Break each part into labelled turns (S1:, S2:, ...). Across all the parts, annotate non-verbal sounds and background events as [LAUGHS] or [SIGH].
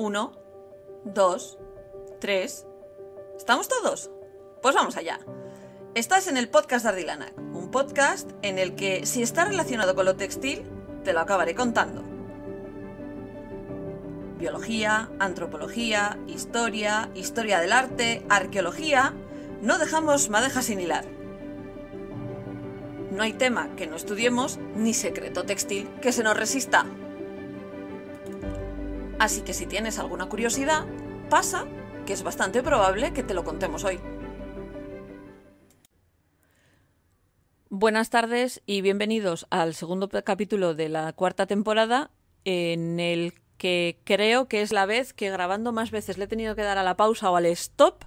S1: Uno, dos, tres. ¿Estamos todos? Pues vamos allá. Estás en el podcast de Ardilanac, un podcast en el que, si está relacionado con lo textil, te lo acabaré contando. Biología, antropología, historia, historia del arte, arqueología, no dejamos madeja sin hilar. No hay tema que no estudiemos ni secreto textil que se nos resista. Así que si tienes alguna curiosidad, pasa, que es bastante probable que te lo contemos hoy. Buenas tardes y bienvenidos al segundo capítulo de la cuarta temporada, en el que creo que es la vez que grabando más veces le he tenido que dar a la pausa o al stop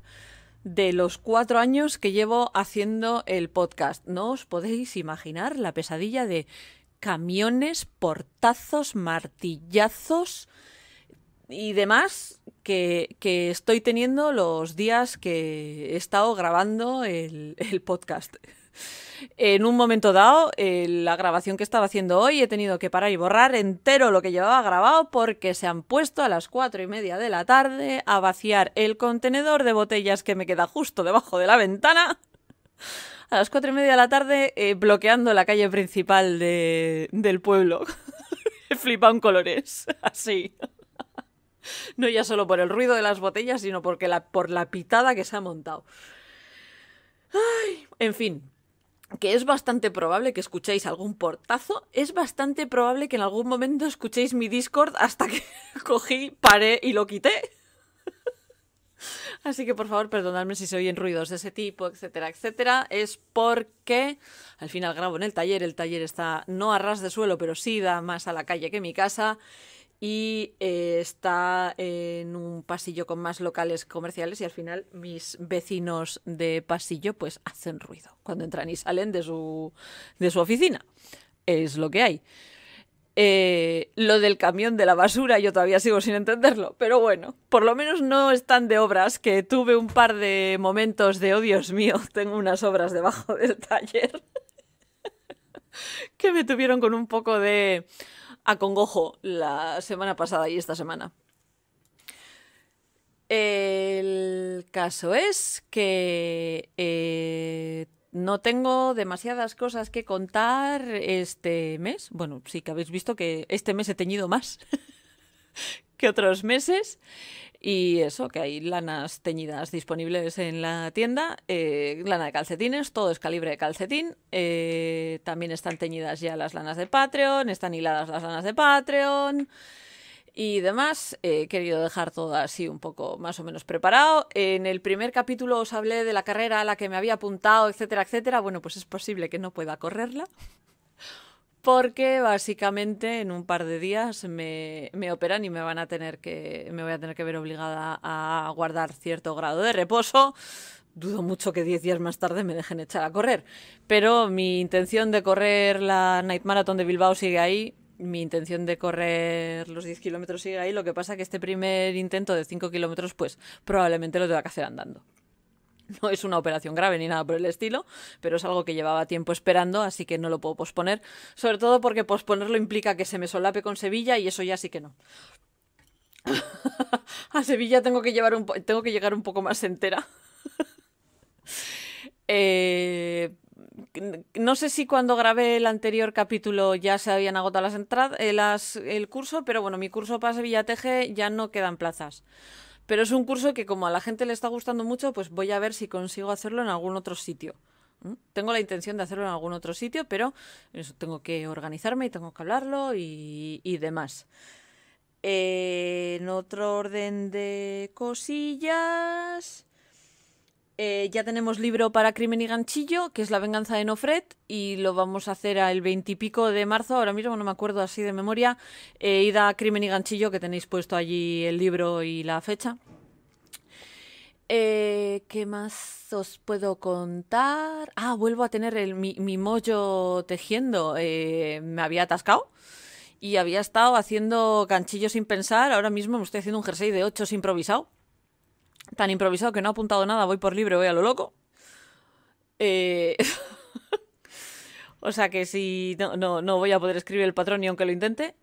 S1: de los cuatro años que llevo haciendo el podcast. No os podéis imaginar la pesadilla de camiones, portazos, martillazos, y demás que, que, estoy teniendo los días que he estado grabando el, el podcast. En un momento dado, la grabación que estaba haciendo hoy he tenido que parar y borrar entero lo que llevaba grabado porque se han puesto a las cuatro y media de la tarde a vaciar el contenedor de botellas que me queda justo debajo de la ventana. A las cuatro y media de la tarde eh, bloqueando la calle principal de, del pueblo. [LAUGHS] en colores, [LAUGHS] así. [LAUGHS] No ya solo por el ruido de las botellas, sino porque la, por la pitada que se ha montado. Ay, en fin, que es bastante probable que escuchéis algún portazo, es bastante probable que en algún momento escuchéis mi Discord hasta que [LAUGHS] cogí, paré y lo quité. [LAUGHS] Así que por favor, perdonadme si se oyen ruidos de ese tipo, etcétera, etcétera. Es porque al final grabo en el taller, el taller está no a ras de suelo, pero sí da más a la calle que mi casa y eh, está en un pasillo con más locales comerciales y al final mis vecinos de pasillo pues hacen ruido cuando entran y salen de su, de su oficina. Es lo que hay. Eh, lo del camión de la basura yo todavía sigo sin entenderlo, pero bueno, por lo menos no están de obras, que tuve un par de momentos de, oh Dios mío, [LAUGHS] tengo unas obras debajo del taller, [LAUGHS] que me tuvieron con un poco de congojo la semana pasada y esta semana. El caso es que eh, no tengo demasiadas cosas que contar este mes. Bueno, sí que habéis visto que este mes he teñido más otros meses. Y eso, que hay lanas teñidas disponibles en la tienda, eh, lana de calcetines, todo es calibre de calcetín. Eh, también están teñidas ya las lanas de Patreon, están hiladas las lanas de Patreon y demás. Eh, he querido dejar todo así un poco más o menos preparado. En el primer capítulo os hablé de la carrera a la que me había apuntado, etcétera, etcétera. Bueno, pues es posible que no pueda correrla porque básicamente en un par de días me, me, operan y me van a tener que me voy a tener que ver obligada a guardar cierto grado de reposo. Dudo mucho que 10 días más tarde me dejen echar a correr, pero mi intención de correr la Night Marathon de Bilbao sigue ahí. Mi intención de correr los 10 kilómetros sigue ahí. Lo que pasa es que este primer intento de 5 kilómetros, pues probablemente lo tenga que hacer andando. [LAUGHS] No es una operación grave ni nada por el estilo, pero es algo que llevaba tiempo esperando, así que no lo puedo posponer. Sobre todo porque posponerlo implica que se me solape con Sevilla y eso ya sí que no. [LAUGHS] a Sevilla tengo que, llevar un tengo que llegar un poco más entera. [LAUGHS] Eh, no sé si cuando grabé el anterior capítulo ya se habían agotado las entradas, eh, el curso, pero bueno, mi curso para Sevilla Teje ya no quedan plazas. Pero es un curso que como a la gente le está gustando mucho, pues voy a ver si consigo hacerlo en algún otro sitio. Tengo la intención de hacerlo en algún otro sitio, pero tengo que organizarme y tengo que hablarlo y, demás. Eh, en otro orden de cosillas... Eh, ya tenemos libro para Crimen y Ganchillo, que es La venganza de Nofred y lo vamos a hacer el pico de marzo. Ahora mismo no me acuerdo así de memoria. Eh, ida a Crimen y Ganchillo, que tenéis puesto allí el libro y la fecha. Eh, ¿Qué más os puedo contar? Ah, vuelvo a tener el, mi, mi mollo tejiendo. Eh, me había atascado y había estado haciendo ganchillo sin pensar. Ahora mismo me estoy haciendo un jersey de ocho improvisado tan improvisado que no he apuntado nada, voy por libre, voy a lo loco. Eh, [LAUGHS] o sea que si no, no, voy a poder escribir el patrón ni aunque lo intente.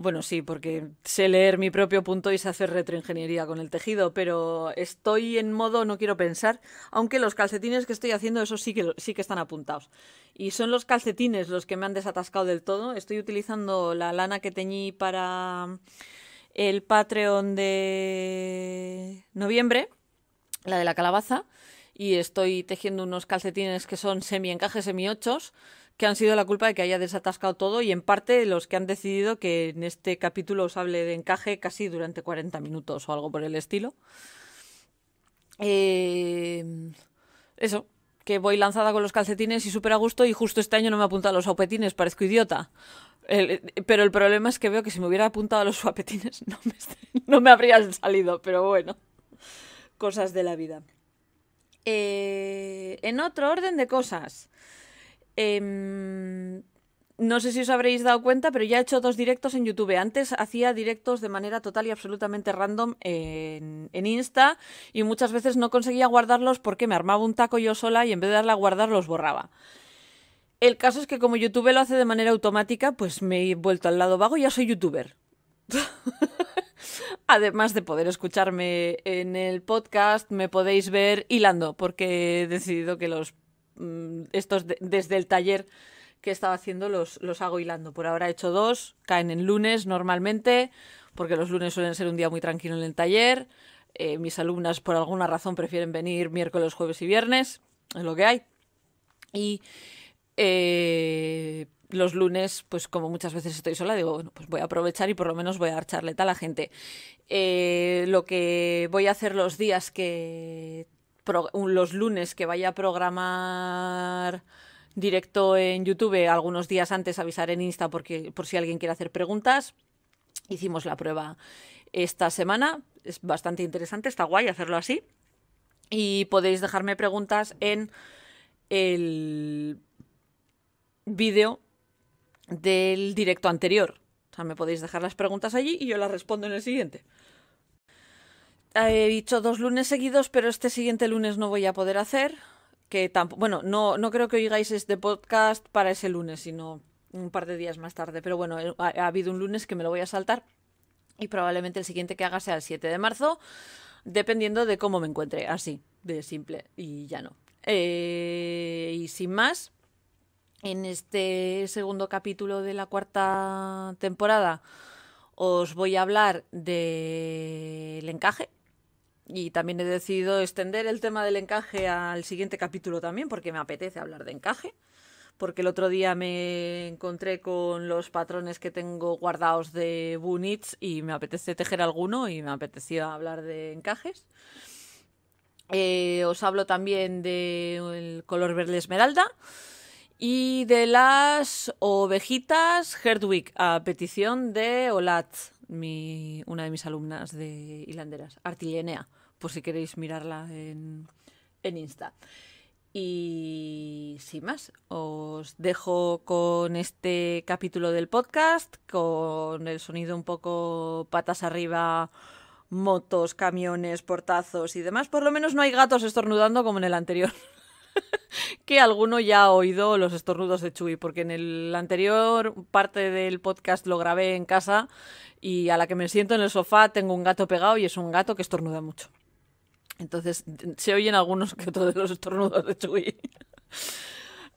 S1: Bueno, sí, porque sé leer mi propio punto y sé hacer retroingeniería con el tejido, pero estoy en modo no quiero pensar, aunque los calcetines que estoy haciendo, eso sí que, sí que están apuntados. Y son los calcetines los que me han desatascado del todo. Estoy utilizando la lana que teñí para el Patreon de noviembre, la de la calabaza, y estoy tejiendo unos calcetines que son semi encaje semi-ochos, que han sido la culpa de que haya desatascado todo y en parte los que han decidido que en este capítulo os hable de encaje casi durante 40 minutos o algo por el estilo. Eh, eso, que voy lanzada con los calcetines y súper a gusto y justo este año no me apunta a los aupetines, parezco idiota pero el problema es que veo que si me hubiera apuntado a los suapetines [LAUGHS] no me, habrían salido, pero bueno, cosas de la vida. Eh, en otro orden de cosas, em, no sé si os habréis dado cuenta, pero ya he hecho dos directos en YouTube. Antes hacía directos de manera total y absolutamente random en, en, Insta y muchas veces no conseguía guardarlos porque me armaba un taco yo sola y en vez de darle a guardar los borraba. El caso es que como YouTube lo hace de manera automática, pues me he vuelto al lado vago y ya soy youtuber. [LAUGHS] Además de poder escucharme en el podcast, me podéis ver hilando, porque he decidido que los mm, estos desde el taller que estaba haciendo los, los hago hilando. Por ahora he hecho dos, caen en lunes normalmente, porque los lunes suelen ser un día muy tranquilo en el taller. Eh, mis alumnas por alguna razón prefieren venir miércoles, jueves y viernes, es lo que hay. Y eh, los lunes, pues como muchas veces estoy sola, digo, bueno, pues voy a aprovechar y por lo menos voy a dar charleta a la gente. Eh, lo que voy a hacer los días que. los lunes que vaya a programar directo en YouTube, algunos días antes avisar en Insta porque, por si alguien quiere hacer preguntas. Hicimos la prueba esta semana, es bastante interesante, está guay hacerlo así. Y podéis dejarme preguntas en el vídeo del directo anterior. O sea, me podéis dejar las preguntas allí y yo las respondo en el siguiente. He dicho dos lunes seguidos, pero este siguiente lunes no voy a poder hacer. Que bueno, no, no creo que oigáis este podcast para ese lunes, sino un par de días más tarde. Pero bueno, eh, ha, habido un lunes que me lo voy a saltar y probablemente el siguiente que haga sea el 7 de marzo, dependiendo de cómo me encuentre. Así, de simple, y ya no. Eh, y sin más, en este segundo capítulo de la cuarta temporada os voy a hablar del encaje. Y también he decidido extender el tema del encaje al siguiente capítulo también, porque me apetece hablar de encaje. Porque el otro día me encontré con los patrones que tengo guardados de Bunits y me apetece tejer alguno y me apetecía hablar de encajes. Eh, os hablo también del color verde esmeralda. Y de las ovejitas, Herdwick, a petición de Olat, mi, una de mis alumnas de Hilanderas, Artillenea, por si queréis mirarla en, en Insta. Y sin más, os dejo con este capítulo del podcast, con el sonido un poco patas arriba, motos, camiones, portazos y demás. Por lo menos no hay gatos estornudando como en el anterior. [LAUGHS] [LAUGHS] que alguno ya ha oído los estornudos de Chuy, porque en el anterior parte del podcast lo grabé en casa y a la que me siento en el sofá tengo un gato pegado y es un gato que estornuda mucho. Entonces se oyen algunos que otros los estornudos de Chuy. [LAUGHS]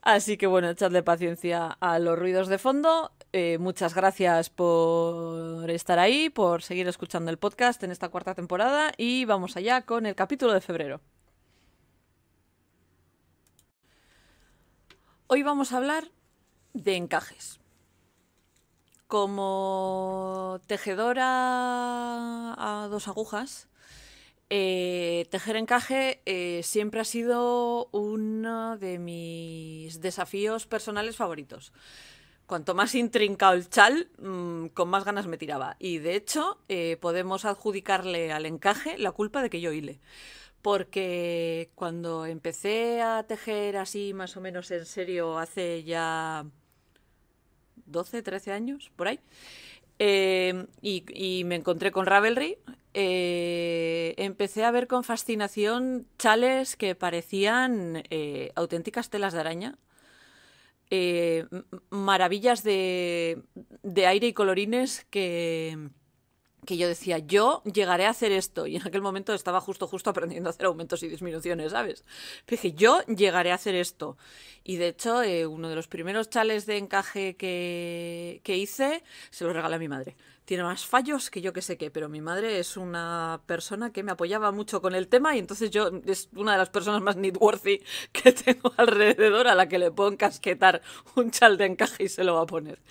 S1: Así que bueno, echadle paciencia a los ruidos de fondo. Eh, muchas gracias por estar ahí, por seguir escuchando el podcast en esta cuarta temporada y vamos allá con el capítulo de febrero. Hoy vamos a hablar de encajes. Como tejedora a dos agujas, eh, tejer encaje eh, siempre ha sido uno de mis desafíos personales favoritos. Cuanto más intrincado el chal, mm, con más ganas me tiraba. Y de hecho, eh, podemos adjudicarle al encaje la culpa de que yo hile porque cuando empecé a tejer así más o menos en serio hace ya 12, 13 años, por ahí, eh, y, me encontré con Ravelry, eh, empecé a ver con fascinación chales que parecían eh, auténticas telas de araña. maravillas de, de aire y colorines que, que yo decía, yo llegaré a hacer esto. Y en aquel momento estaba justo, justo aprendiendo a hacer aumentos y disminuciones, ¿sabes? dije, yo llegaré a hacer esto. Y de hecho, eh, uno de los primeros chales de encaje que, que hice, se lo regalé a mi madre tiene más fallos que yo que sé qué, pero mi madre es una persona que me apoyaba mucho con el tema y entonces yo es una de las personas más needworthy [LAUGHS] que tengo alrededor a la que le puedo encasquetar un chal de encaje y se lo va a poner.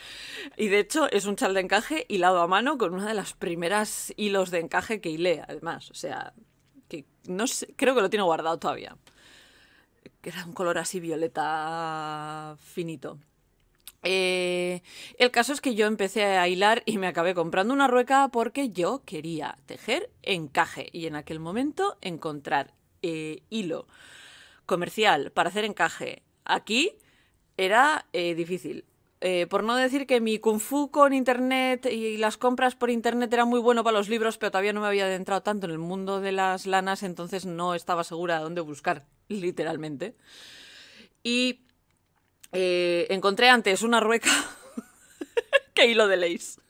S1: Y de hecho es un chal de encaje hilado a mano con una de las primeras hilos de encaje que hilé, además, o sea, que no creo que lo tiene guardado todavía. Era un color así violeta finito. Eh, el caso es que yo empecé a hilar y me acabé comprando una rueca porque yo quería tejer encaje y en aquel momento encontrar eh, hilo comercial para hacer encaje aquí era eh, difícil. por no decir que mi kung fu con internet y las compras por internet era muy bueno para los libros, pero todavía no me había adentrado tanto en el mundo de las lanas, entonces no estaba segura de dónde buscar, [LAUGHS] literalmente. Y eh, encontré antes una rueca [LAUGHS] que hilo de leis.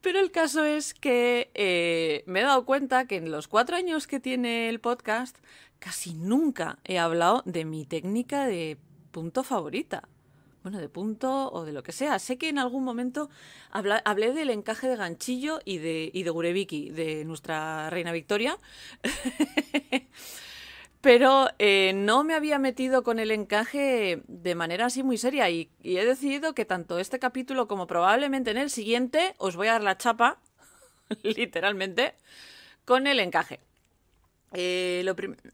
S1: Pero el caso es que eh, me he dado cuenta que en los cuatro años que tiene el podcast casi nunca he hablado de mi técnica de punto favorita. Bueno, de punto o de lo que sea. Sé que en algún momento hablé del encaje de ganchillo y de, y de Gureviki, de nuestra reina Victoria. [LAUGHS] pero eh, no me había metido con el encaje de manera así muy seria y, he decidido que tanto este capítulo como probablemente en el siguiente os voy a dar la chapa, [LAUGHS] literalmente, con el encaje. Eh,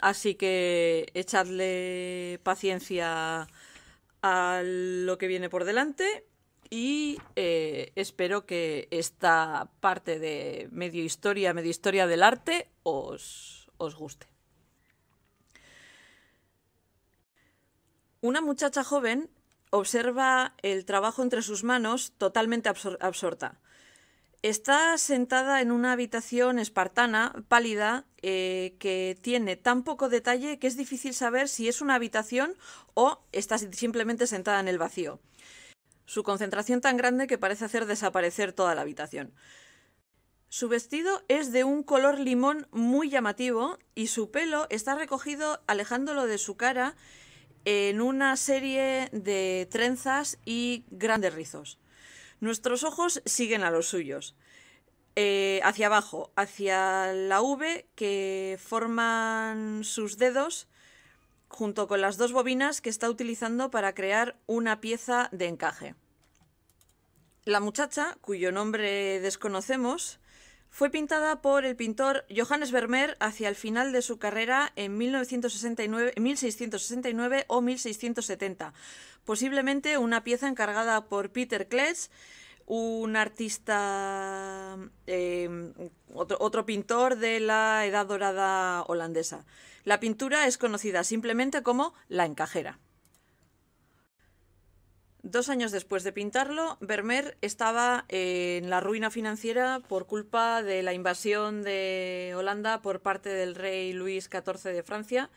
S1: así que echadle paciencia a lo que viene por delante y eh, espero que esta parte de medio historia, medio historia del arte os guste. Una muchacha joven observa el trabajo entre sus manos totalmente absorta. Está sentada en una habitación espartana, pálida, eh, que tiene tan poco detalle que es difícil saber si es una habitación o está simplemente sentada en el vacío. Su concentración tan grande que parece hacer desaparecer toda la habitación. Su vestido es de un color limón muy llamativo y su pelo está recogido alejándolo de su cara en una serie de trenzas y grandes rizos. Nuestros ojos siguen a los suyos, eh, hacia abajo, hacia la V que forman sus dedos junto con las dos bobinas que está utilizando para crear una pieza de encaje. La muchacha, cuyo nombre desconocemos, fue pintada por el pintor Johannes Vermeer hacia el final de su carrera en 1669 o 1670, posiblemente una pieza encargada por Peter Kletsch, un artista, em, otro, pintor de la Edad Dorada holandesa. La pintura es conocida simplemente como la encajera. Dos años después de pintarlo, Vermeer estaba eh, en la ruina financiera por culpa de la invasión de Holanda por parte del rey Luis XIV de Francia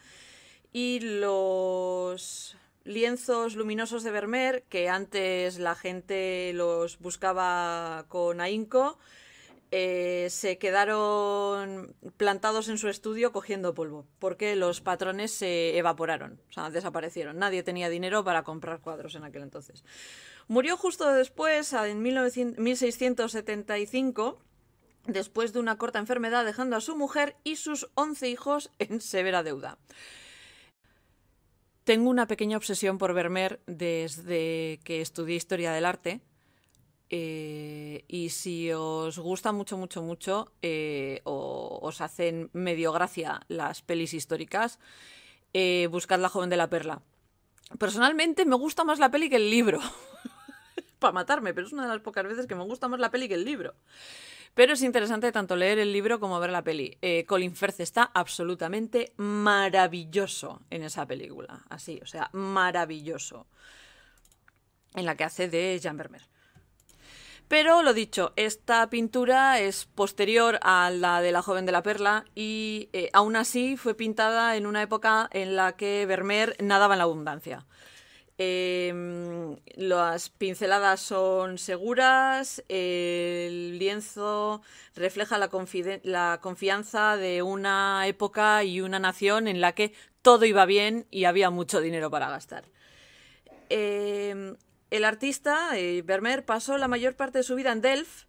S1: y los lienzos luminosos de Vermeer, que antes la gente los buscaba con ahínco, eh, se quedaron plantados en su estudio cogiendo polvo, porque los patrones se evaporaron, o sea, desaparecieron. Nadie tenía dinero para comprar cuadros en aquel entonces. Murió justo después, en 1675, después de una corta enfermedad, dejando a su mujer y sus 11 hijos en severa deuda. Tengo una pequeña obsesión por Vermeer desde que estudié historia del arte eh, y si os gusta mucho, mucho, mucho, eh, o os hacen medio gracia las pelis históricas, eh, buscad La joven de la perla. Personalmente me gusta más la peli que el libro. [LAUGHS] Para matarme, pero es una de las pocas veces que me gusta más la peli que el libro. Pero es interesante tanto leer el libro como ver la peli. Colin Firth está absolutamente maravilloso en esa película. Así, o sea, maravilloso. En la que hace de Jean Vermeer. Pero lo dicho, esta pintura es posterior a la de la joven de la perla y eh, aún así fue pintada en una época en la que Vermeer nadaba en la abundancia. Em, las pinceladas son seguras, el lienzo refleja la, confianza de una época y una nación en la que todo iba bien y había mucho dinero para gastar. Em, el artista, eh, Vermeer, pasó la mayor parte de su vida en Delft,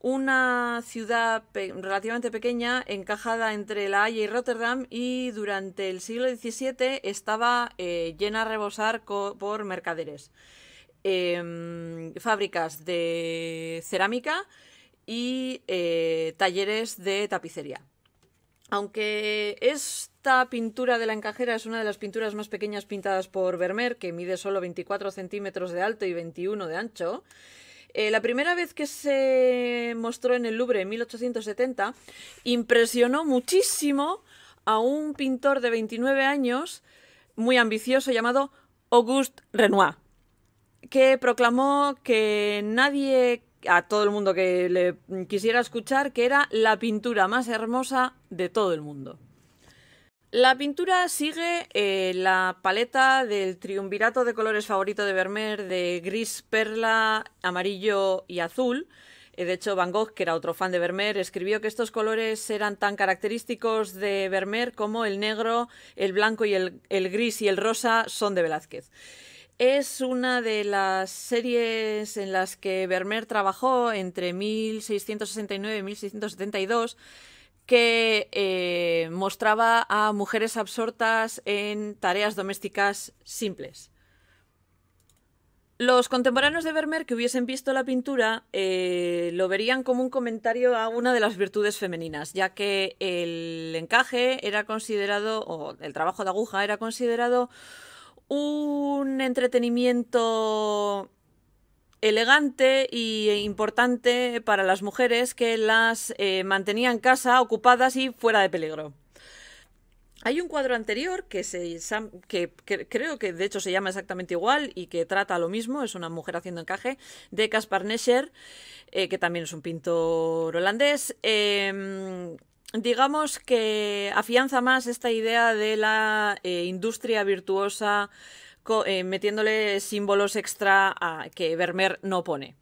S1: una ciudad relativamente pequeña encajada entre La Haya y Rotterdam y durante el siglo XVII estaba eh, llena a rebosar por mercaderes, em, fábricas de cerámica y eh, talleres de tapicería. Aunque es esta pintura de la encajera es una de las pinturas más pequeñas pintadas por Vermeer, que mide solo 24 centímetros de alto y 21 de ancho. Eh, la primera vez que se mostró en el Louvre en 1870 impresionó muchísimo a un pintor de 29 años muy ambicioso llamado Auguste Renoir, que proclamó que nadie, a todo el mundo que le quisiera escuchar, que era la pintura más hermosa de todo el mundo. La pintura sigue eh, la paleta del triunvirato de colores favorito de Vermeer de gris, perla, amarillo y azul. Eh, de hecho, Van Gogh, que era otro fan de Vermeer, escribió que estos colores eran tan característicos de Vermeer como el negro, el blanco y el, el gris y el rosa son de Velázquez. Es una de las series en las que Vermeer trabajó entre 1669 y 1672 que eh, mostraba a mujeres absortas en tareas domésticas simples. Los contemporáneos de Vermeer que hubiesen visto la pintura eh, lo verían como un comentario a una de las virtudes femeninas, ya que el encaje era considerado, o el trabajo de aguja era considerado un entretenimiento elegante e importante para las mujeres que las mantenían eh, mantenía en casa, ocupadas y fuera de peligro. Hay un cuadro anterior que, se, que, creo que de hecho se llama exactamente igual y que trata lo mismo, es una mujer haciendo encaje, de Caspar Nescher, eh, que también es un pintor holandés. Em, digamos que afianza más esta idea de la eh, industria virtuosa eh, metiéndole símbolos extra a, que Vermeer no pone.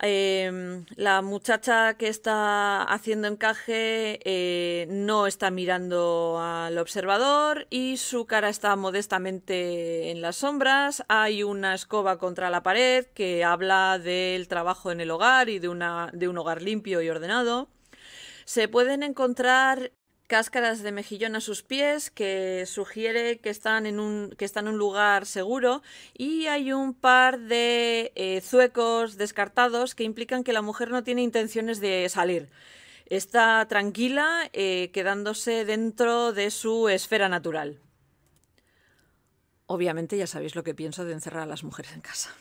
S1: Em, la muchacha que está haciendo encaje eh, no está mirando al observador y su cara está modestamente en las sombras. Hay una escoba contra la pared que habla del trabajo en el hogar y de un hogar limpio y ordenado. Se pueden encontrar cáscaras de mejillón a sus pies que sugiere que están en un, que en un lugar seguro y hay un par de eh, zuecos descartados que implican que la mujer no tiene intenciones de salir. Está tranquila eh, quedándose dentro de su esfera natural. Obviamente ya sabéis lo que pienso de encerrar a las mujeres en casa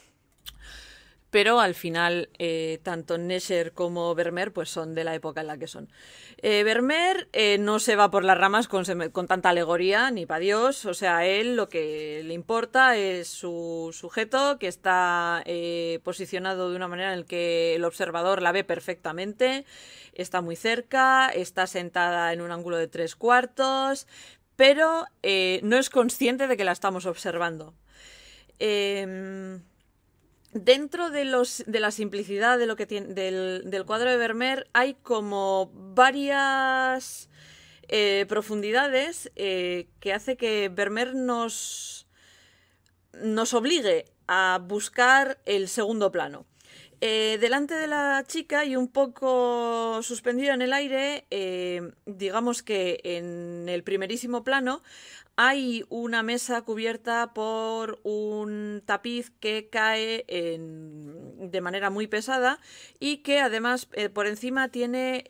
S1: pero al final eh, tanto Nesher como Vermeer pues son de la época en la que son. Eh, Vermeer eh, no se va por las ramas con, tanta alegoría ni para Dios, o sea, a él lo que le importa es su sujeto que está eh, posicionado de una manera en la que el observador la ve perfectamente, está muy cerca, está sentada en un ángulo de tres cuartos, pero no es consciente de que la estamos observando. Em, dentro de, los, de la simplicidad de lo que del, del, cuadro de Vermeer hay como varias eh, profundidades eh, que hace que Vermeer nos, nos obligue a buscar el segundo plano. Eh, delante de la chica y un poco suspendido en el aire, eh, digamos que en el primerísimo plano hay una mesa cubierta por un tapiz que cae de manera muy pesada y que además eh, por encima tiene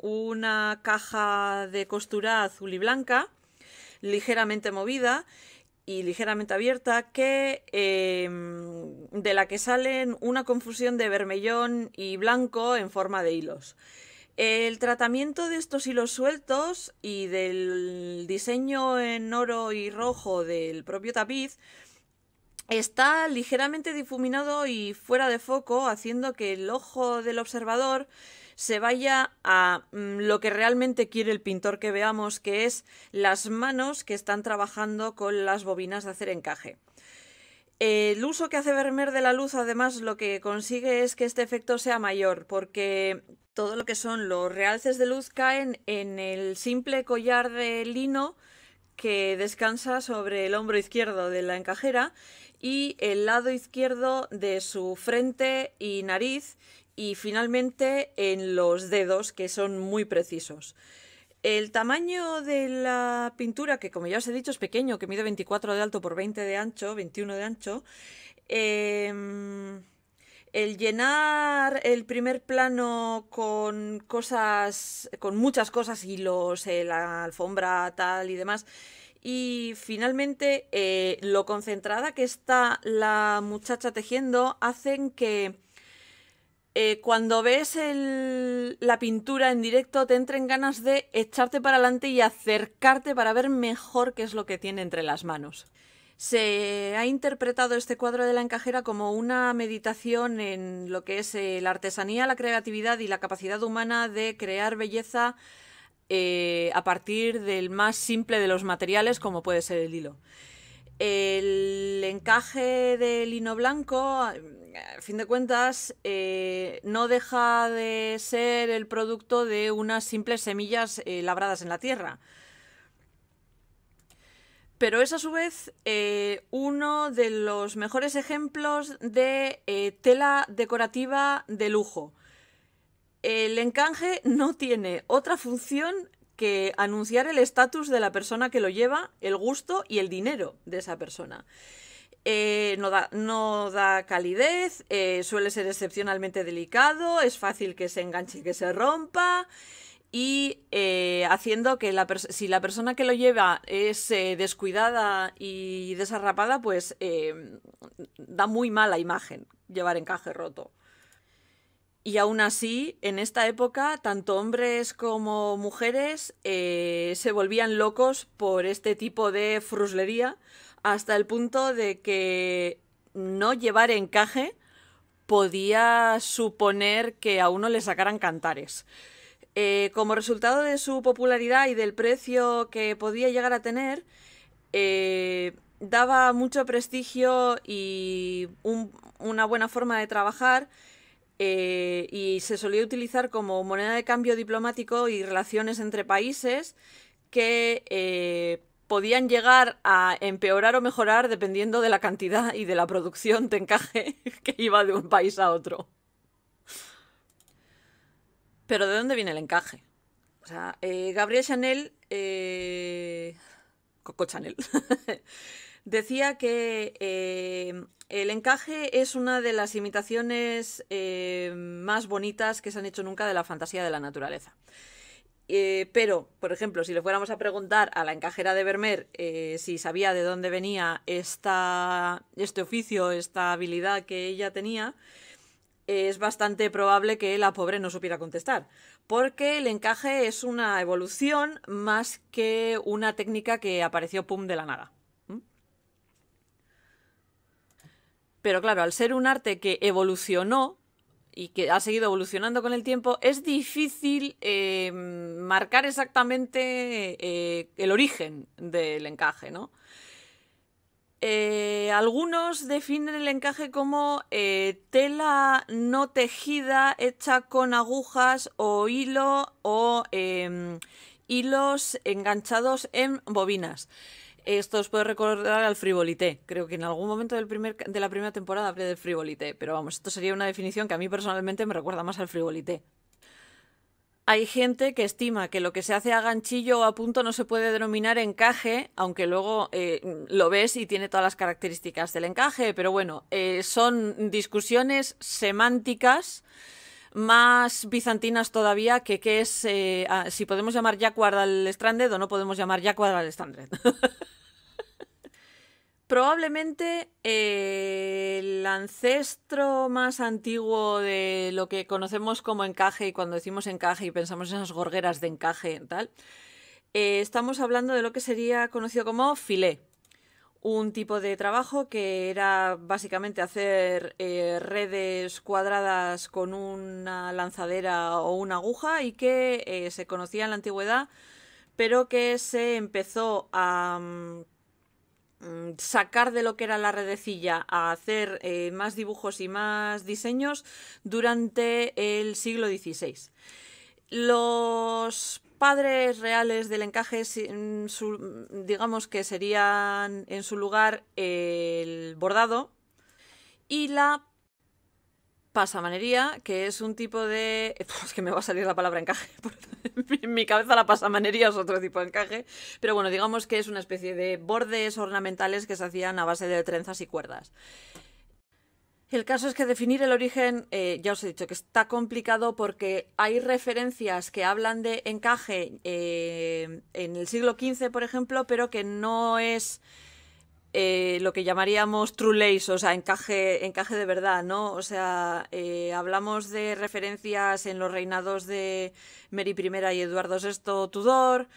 S1: una caja de costura azul y blanca ligeramente movida y ligeramente abierta que em, de la que salen una confusión de vermellón y blanco en forma de hilos. El tratamiento de estos hilos sueltos y del diseño en oro y rojo del propio tapiz está ligeramente difuminado y fuera de foco, haciendo que el ojo del observador se vaya a mm, lo que realmente quiere el pintor que veamos, que es las manos que están trabajando con las bobinas de hacer encaje. El uso que hace Vermeer de la luz, además, lo que consigue es que este efecto sea mayor, porque todo lo que son los realces de luz caen en el simple collar de lino que descansa sobre el hombro izquierdo de la encajera y el lado izquierdo de su frente y nariz y finalmente en los dedos, que son muy precisos. El tamaño de la pintura, que como ya os he dicho es pequeño, que mide 24 de alto por 20 de ancho, 21 de ancho, em, el llenar el primer plano con cosas, con muchas cosas, hilos, eh, la alfombra tal y demás, y finalmente eh, lo concentrada que está la muchacha tejiendo hacen que eh, cuando ves la pintura en directo te entren ganas de echarte para adelante y acercarte para ver mejor qué es lo que tiene entre las manos. Se ha interpretado este cuadro de la encajera como una meditación en lo que es eh, la artesanía, la creatividad y la capacidad humana de crear belleza eh, a partir del más simple de los materiales como puede ser el hilo. El encaje de lino blanco, a fin de cuentas, eh, no deja de ser el producto de unas simples semillas eh, labradas en la tierra. Pero es a su vez eh, uno de los mejores ejemplos de tela decorativa de lujo. El encaje no tiene otra función que anunciar el estatus de la persona que lo lleva, el gusto y el dinero de esa persona. Eh, no, da, calidez, eh, suele ser excepcionalmente delicado, es fácil que se enganche y que se rompa. Y eh, haciendo que si la persona que lo lleva es descuidada y desarrapada, pues da muy mala imagen llevar encaje roto. Y aún así, en esta época, tanto hombres como mujeres eh, se volvían locos por este tipo de fruslería hasta el punto de que no llevar encaje podía suponer que a uno le sacaran cantares. Eh, como resultado de su popularidad y del precio que podía llegar a tener, eh, daba mucho prestigio y una buena forma de trabajar eh, y se solía utilizar como moneda de cambio diplomático y relaciones entre países que eh, podían llegar a empeorar o mejorar dependiendo de la cantidad y de la producción de encaje [LAUGHS] que iba de un país a otro. Pero ¿de dónde viene el encaje? O sea, eh, Gabriel Chanel, Coco Chanel, [LAUGHS] Decía que eh, el encaje es una de las imitaciones eh, más bonitas que se han hecho nunca de la fantasía de la naturaleza. Eh, pero, por ejemplo, si le fuéramos a preguntar a la encajera de Vermeer si sabía de dónde venía esta, este oficio, esta habilidad que ella tenía, es bastante probable que la pobre no supiera contestar, porque el encaje es una evolución más que una técnica que apareció pum de la nada. Pero claro, al ser un arte que evolucionó y que ha seguido evolucionando con el tiempo, es difícil eh, marcar exactamente eh, el origen del encaje, eh, algunos definen el encaje como tela no tejida hecha con agujas o hilo o em, hilos enganchados en bobinas. Esto os puede recordar al frivolité. Creo que en algún momento del primer, de la primera temporada hablé del frivolité, pero vamos, esto sería una definición que a mí personalmente me recuerda más al frivolité. Hay gente que estima que lo que se hace a ganchillo o a punto no se puede denominar encaje, aunque luego eh, lo ves y tiene todas las características del encaje, pero bueno, eh, son discusiones semánticas más bizantinas todavía que qué es, eh, ah, si podemos llamar Jacquard al Stranded o no podemos llamar Jacquard al Stranded. [LAUGHS] Probablemente eh, el ancestro más antiguo de lo que conocemos como encaje, y cuando decimos encaje y pensamos en esas gorgueras de encaje, tal, eh, estamos hablando de lo que sería conocido como filé. Un tipo de trabajo que era básicamente hacer eh, redes cuadradas con una lanzadera o una aguja y que se conocía en la antigüedad, pero que se empezó a. Mm, Mm, sacar de lo que era la redecilla a hacer eh, más dibujos y más diseños durante el siglo XVI. Los padres reales del encaje, digamos que serían en su lugar el bordado y la pasamanería, que es un tipo de... [LAUGHS] Es que me va a salir la palabra encaje. [LAUGHS] en mi cabeza la pasamanería es otro tipo de encaje. Pero bueno, digamos que es una especie de bordes ornamentales que se hacían a base de trenzas y cuerdas. El caso es que definir el origen, eh, ya os he dicho que está complicado porque hay referencias que hablan de encaje eh, en el siglo XV, por ejemplo, pero que no es eh, lo que llamaríamos true lace, o sea, encaje, encaje de verdad, ¿no? O sea, eh, hablamos de referencias en los reinados de Mary I y Eduardo VI Tudor,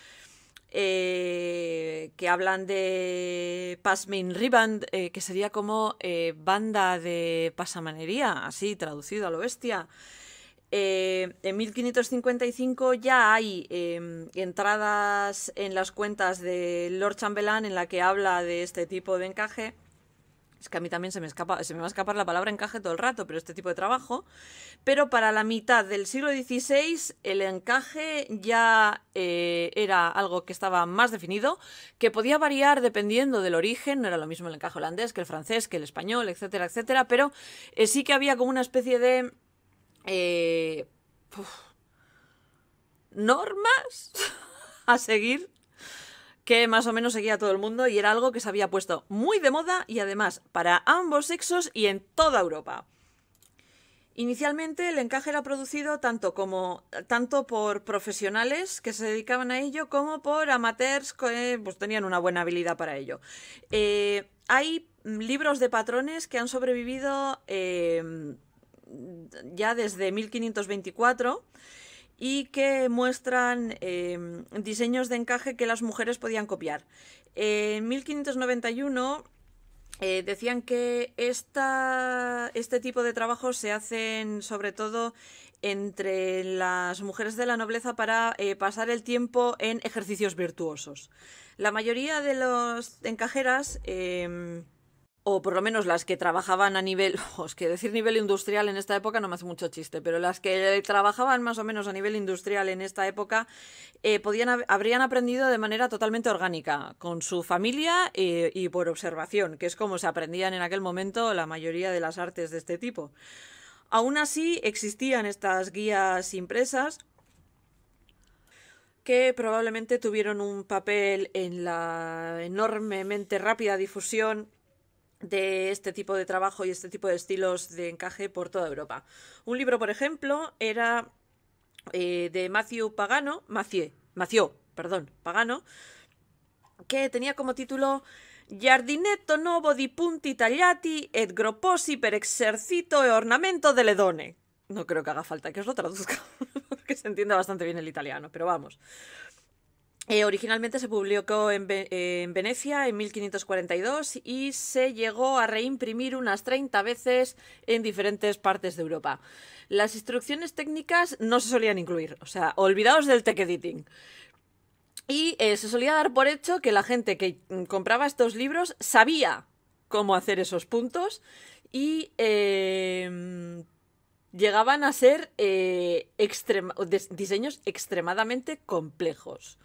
S1: eh, que hablan de Pasmin Riband, que sería como banda de pasamanería, así traducido a lo bestia. Eh, en 1555 ya hay em, entradas en las cuentas de Lord Chamberlain en la que habla de este tipo de encaje. Es que a mí también se me, escapa, se me va a escapar la palabra encaje todo el rato, pero este tipo de trabajo. Pero para la mitad del siglo XVI el encaje ya eh, era algo que estaba más definido, que podía variar dependiendo del origen, no era lo mismo el encaje holandés que el francés, que el español, etcétera, etcétera, pero eh, sí que había como una especie de eh, normas [LAUGHS] a seguir que más o menos seguía todo el mundo y era algo que se había puesto muy de moda y además para ambos sexos y en toda Europa. Inicialmente el encaje era producido tanto, como, tanto por profesionales que se dedicaban a ello como por amateurs que pues, tenían una buena habilidad para ello. Eh, hay libros de patrones que han sobrevivido eh, ya desde 1524 y que muestran em, diseños de encaje que las mujeres podían copiar. En 1591 eh, decían que este tipo de trabajos se hacen sobre todo entre las mujeres de la nobleza para eh, pasar el tiempo en ejercicios virtuosos. La mayoría de las encajeras em, o por lo menos las que trabajaban a nivel, os [LAUGHS] que decir nivel industrial en esta época no me hace mucho chiste, pero las que trabajaban más o menos a nivel industrial en esta época eh, podían, habrían aprendido de manera totalmente orgánica, con su familia eh, y por observación, que es como se aprendían en aquel momento la mayoría de las artes de este tipo. Aún así, existían estas guías impresas que probablemente tuvieron un papel en la enormemente rápida difusión de este tipo de trabajo y este tipo de estilos de encaje por toda Europa. Un libro, por ejemplo, era eh, de Matthew Pagano, perdón, Pagano, que tenía como título Giardinetto novo di punti tagliati et gropposi per exercito e ornamento de ledone. No creo que haga falta que os lo traduzca, [LAUGHS] porque se entienda bastante bien el italiano, pero vamos. Eh, originalmente se publicó en, Venecia en 1542 y se llegó a reimprimir unas 30 veces en diferentes partes de Europa. Las instrucciones técnicas no se solían incluir, o sea, olvidaos del tech editing. Y eh, se solía dar por hecho que la gente que mm, compraba estos libros sabía cómo hacer esos puntos y em, llegaban a ser eh, diseños extremadamente complejos.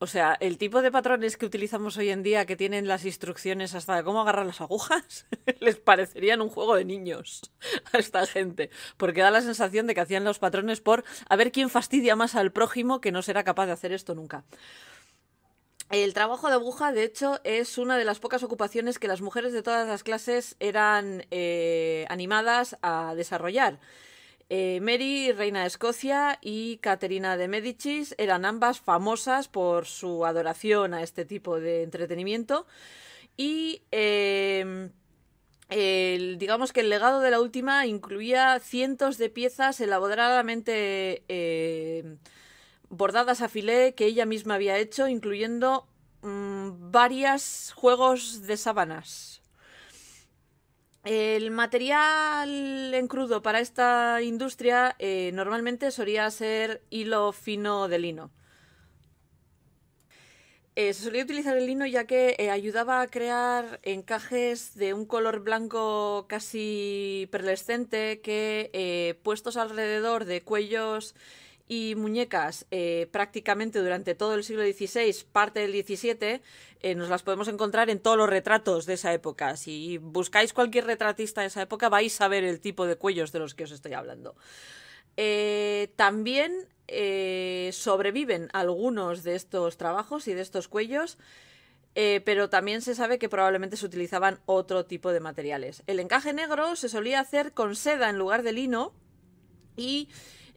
S1: O sea, el tipo de patrones que utilizamos hoy en día, que tienen las instrucciones hasta de cómo agarrar las agujas, [LAUGHS] les parecerían un juego de niños a esta gente. Porque da la sensación de que hacían los patrones por a ver quién fastidia más al prójimo que no será capaz de hacer esto nunca. El trabajo de aguja, de hecho, es una de las pocas ocupaciones que las mujeres de todas las clases eran eh, animadas a desarrollar. Eh, Mary, reina de Escocia, y Caterina de Medicis eran ambas famosas por su adoración a este tipo de entretenimiento. Y em, digamos que el legado de la última incluía cientos de piezas elaboradamente em, bordadas a filé que ella misma había hecho, incluyendo mm, varios juegos de sábanas. El material en crudo para esta industria eh, normalmente solía ser hilo fino de lino. Eh, se solía utilizar el lino ya que eh, ayudaba a crear encajes de un color blanco casi perlescente que puestos alrededor de cuellos y muñecas prácticamente durante todo el siglo XVI, parte del XVII, eh, nos las podemos encontrar en todos los retratos de esa época. Si buscáis cualquier retratista de esa época, vais a ver el tipo de cuellos de los que os estoy hablando. Eh, también eh, sobreviven algunos de estos trabajos y de estos cuellos. pero también se sabe que probablemente se utilizaban otro tipo de materiales. El encaje negro se solía hacer con seda en lugar de lino y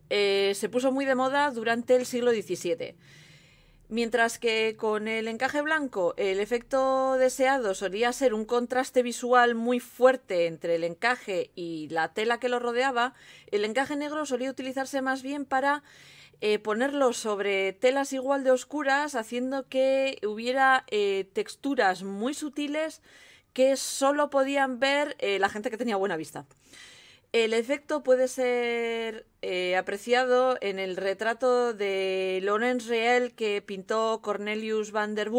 S1: se puso muy de moda durante el siglo XVII. Mientras que con el encaje blanco el efecto deseado solía ser un contraste visual muy fuerte entre el encaje y la tela que lo rodeaba, el encaje negro solía utilizarse más bien para eh, ponerlo sobre telas igual de oscuras, haciendo que hubiera eh, texturas muy sutiles que solo podían ver eh, la gente que tenía buena vista. El efecto puede ser eh, apreciado en el retrato de Lorenz real que pintó Cornelius van der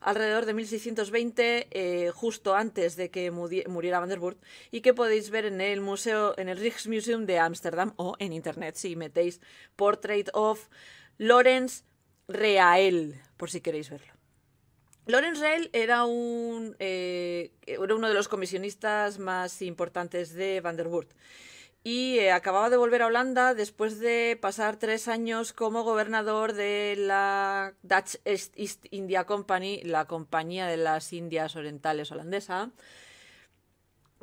S1: alrededor de 1620, eh, justo antes de que muriera van der y que podéis ver en el museo, en el Rijksmuseum de Ámsterdam o en internet si metéis Portrait of Lorenz Real, por si queréis verlo. Lorenz Reil era, un, eh, era uno de los comisionistas más importantes de Vanderbilt y eh, acababa de volver a Holanda después de pasar tres años como gobernador de la Dutch East India Company, la compañía de las Indias Orientales holandesa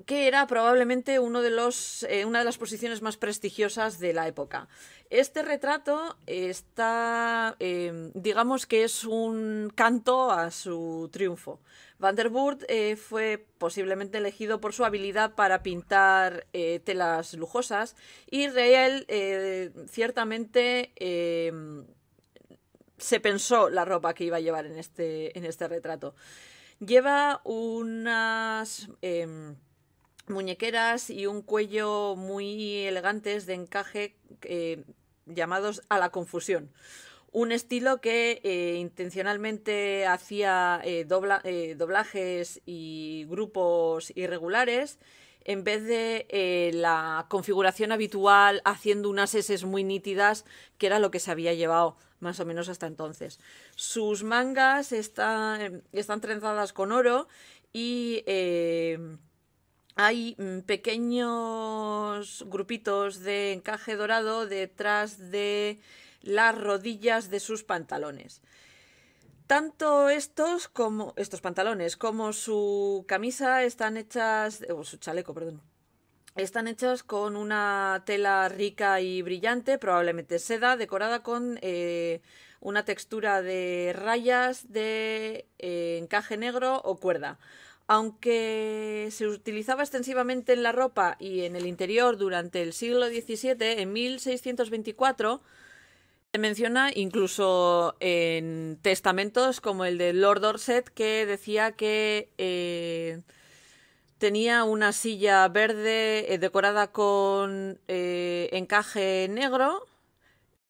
S1: que era probablemente uno de los, eh, una de las posiciones más prestigiosas de la época. Este retrato está, eh, digamos que es un canto a su triunfo. Van der eh, fue posiblemente elegido por su habilidad para pintar telas lujosas y Reel ciertamente se pensó la ropa que iba a llevar en este, en este retrato. Lleva unas em, muñequeras y un cuello muy elegantes de encaje eh, llamados a la confusión. Un estilo que eh, intencionalmente hacía eh, doblajes y grupos irregulares en vez de la configuración habitual haciendo unas S muy nítidas, que era lo que se había llevado más o menos hasta entonces. Sus mangas em, están trenzadas con oro y hay mm, pequeños grupitos de encaje dorado detrás de las rodillas de sus pantalones. Tanto estos como estos pantalones como su camisa están hechas o su chaleco, perdón. Están hechas con una tela rica y brillante, probablemente seda, decorada con eh, una textura de rayas de eh, encaje negro o cuerda. Aunque se utilizaba extensivamente en la ropa y en el interior durante el siglo XVII, en 1624 se menciona incluso en testamentos como el de Lord Dorset que decía que eh, tenía una silla verde eh, decorada con eh, encaje negro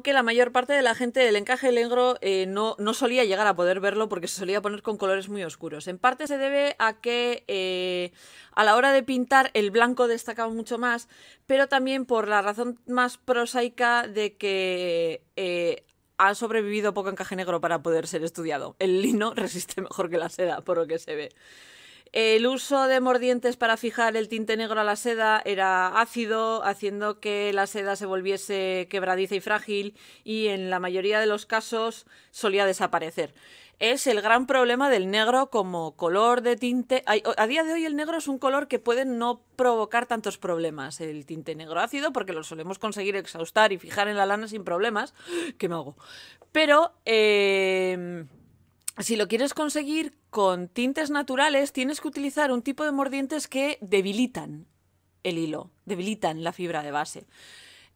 S1: que la mayor parte de la gente del encaje negro eh, no, solía llegar a poder verlo porque se solía poner con colores muy oscuros. En parte se debe a que eh, a la hora de pintar el blanco destacaba mucho más, pero también por la razón más prosaica de que eh, ha sobrevivido poco encaje negro para poder ser estudiado. El lino [LAUGHS] resiste mejor que la seda, por lo que se ve. El uso de mordientes para fijar el tinte negro a la seda era ácido, haciendo que la seda se volviese quebradiza y frágil y en la mayoría de los casos solía desaparecer. Es el gran problema del negro como color de tinte. A día de hoy el negro es un color que puede no provocar tantos problemas, el tinte negro ácido, porque lo solemos conseguir exhaustar y fijar en la lana sin problemas. [GASPS] ¿Qué me hago? Pero... Em, si lo quieres conseguir con tintes naturales, tienes que utilizar un tipo de mordientes que debilitan el hilo, debilitan la fibra de base.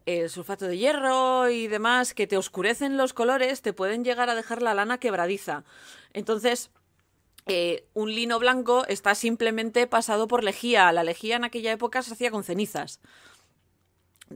S1: El sulfato de hierro y demás que te oscurecen los colores te pueden llegar a dejar la lana quebradiza. Entonces, eh, un lino blanco está simplemente pasado por lejía. La lejía en aquella época se hacía con cenizas.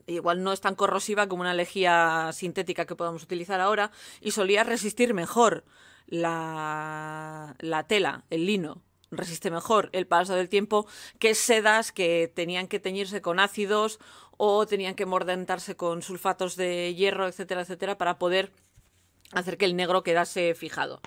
S1: Igual no es tan corrosiva como una lejía sintética que podamos utilizar ahora y solía resistir mejor la, la tela, el lino, resiste mejor el paso del tiempo que sedas que tenían que teñirse con ácidos o tenían que mordentarse con sulfatos de hierro, etcétera, etcétera, para poder hacer que el negro quedase fijado.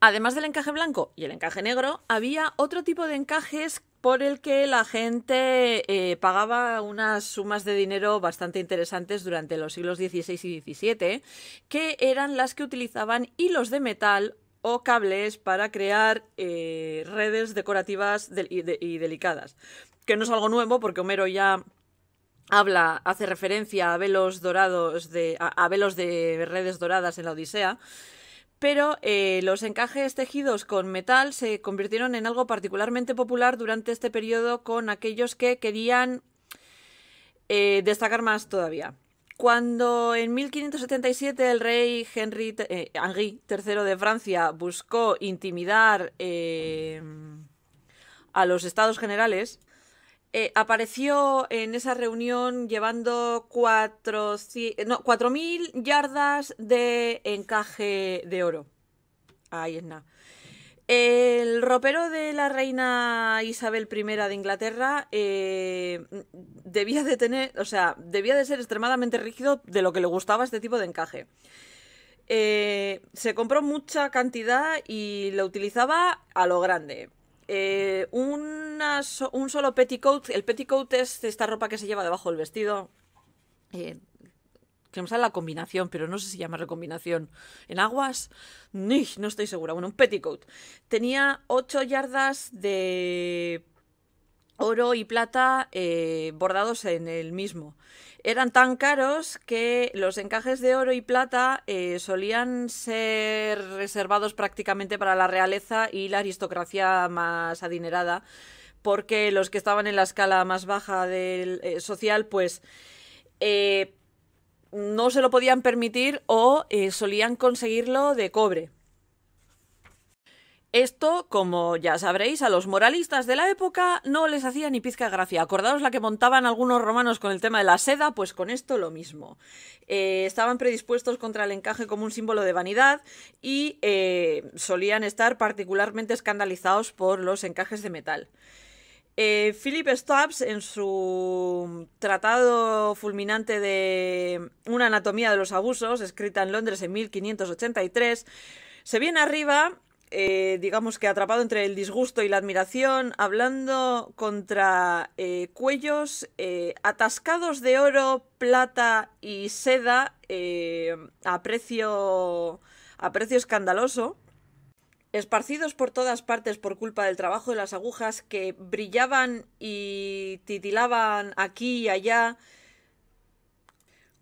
S1: Además del encaje blanco y el encaje negro, había otro tipo de encajes por el que la gente eh, pagaba unas sumas de dinero bastante interesantes durante los siglos XVI y XVII, que eran las que utilizaban hilos de metal o cables para crear eh, redes decorativas y, delicadas. Que no es algo nuevo porque Homero ya habla, hace referencia a velos dorados de, a velos de redes doradas en la Odisea pero eh, los encajes tejidos con metal se convirtieron en algo particularmente popular durante este periodo con aquellos que querían eh, destacar más todavía. Cuando en 1577 el rey eh, Henri III de Francia buscó intimidar a los estados generales, eh, apareció en esa reunión llevando 4.000 no, yardas de encaje de oro. Ahí es nada. El ropero de la reina Isabel I de Inglaterra eh, debía de tener, o sea, debía de ser extremadamente rígido de lo que le gustaba este tipo de encaje. Eh, se compró mucha cantidad y lo utilizaba a lo grande. Eh, un solo petticoat. El petticoat es esta ropa que se lleva debajo del vestido. Eh, que me sale la combinación, pero no sé si llama recombinación. En aguas, no estoy segura. Bueno, un petticoat. Tenía 8 yardas de oro y plata eh, bordados en el mismo. Eran tan caros que los encajes de oro y plata eh, solían ser reservados prácticamente para la realeza y la aristocracia más adinerada, porque los que estaban en la escala más baja del, eh, social, pues no se lo podían permitir o solían conseguirlo de cobre. Esto, como ya sabréis, a los moralistas de la época no les hacía ni pizca gracia. Acordaos la que montaban algunos romanos con el tema de la seda, pues con esto lo mismo. Eh, estaban predispuestos contra el encaje como un símbolo de vanidad y eh, solían estar particularmente escandalizados por los encajes de metal. Eh, Philip Stubbs, en su tratado fulminante de Una anatomía de los abusos, escrita en Londres en 1583, se viene arriba eh, digamos que atrapado entre el disgusto y la admiración, hablando contra eh, cuellos eh, atascados de oro, plata y seda a precio, a precio escandaloso, esparcidos por todas partes por culpa del trabajo de las agujas que brillaban y titilaban aquí y allá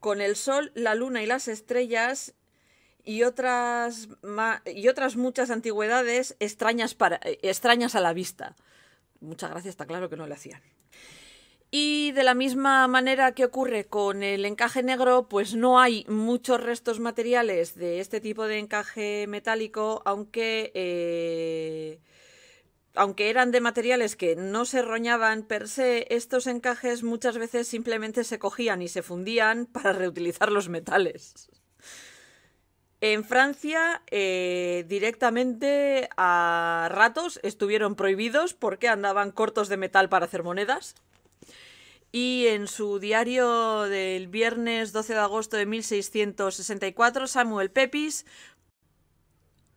S1: con el sol, la luna y las estrellas y otras, y otras muchas antigüedades extrañas, para, eh, extrañas a la vista. Muchas gracias, está claro que no le hacían. Y de la misma manera que ocurre con el encaje negro, pues no hay muchos restos materiales de este tipo de encaje metálico, aunque, eh, aunque eran de materiales que no se roñaban per se, estos encajes muchas veces simplemente se cogían y se fundían para reutilizar los metales. En Francia, eh, directamente a ratos estuvieron prohibidos porque andaban cortos de metal para hacer monedas. Y en su diario del viernes 12 de agosto de 1664, Samuel Pepys,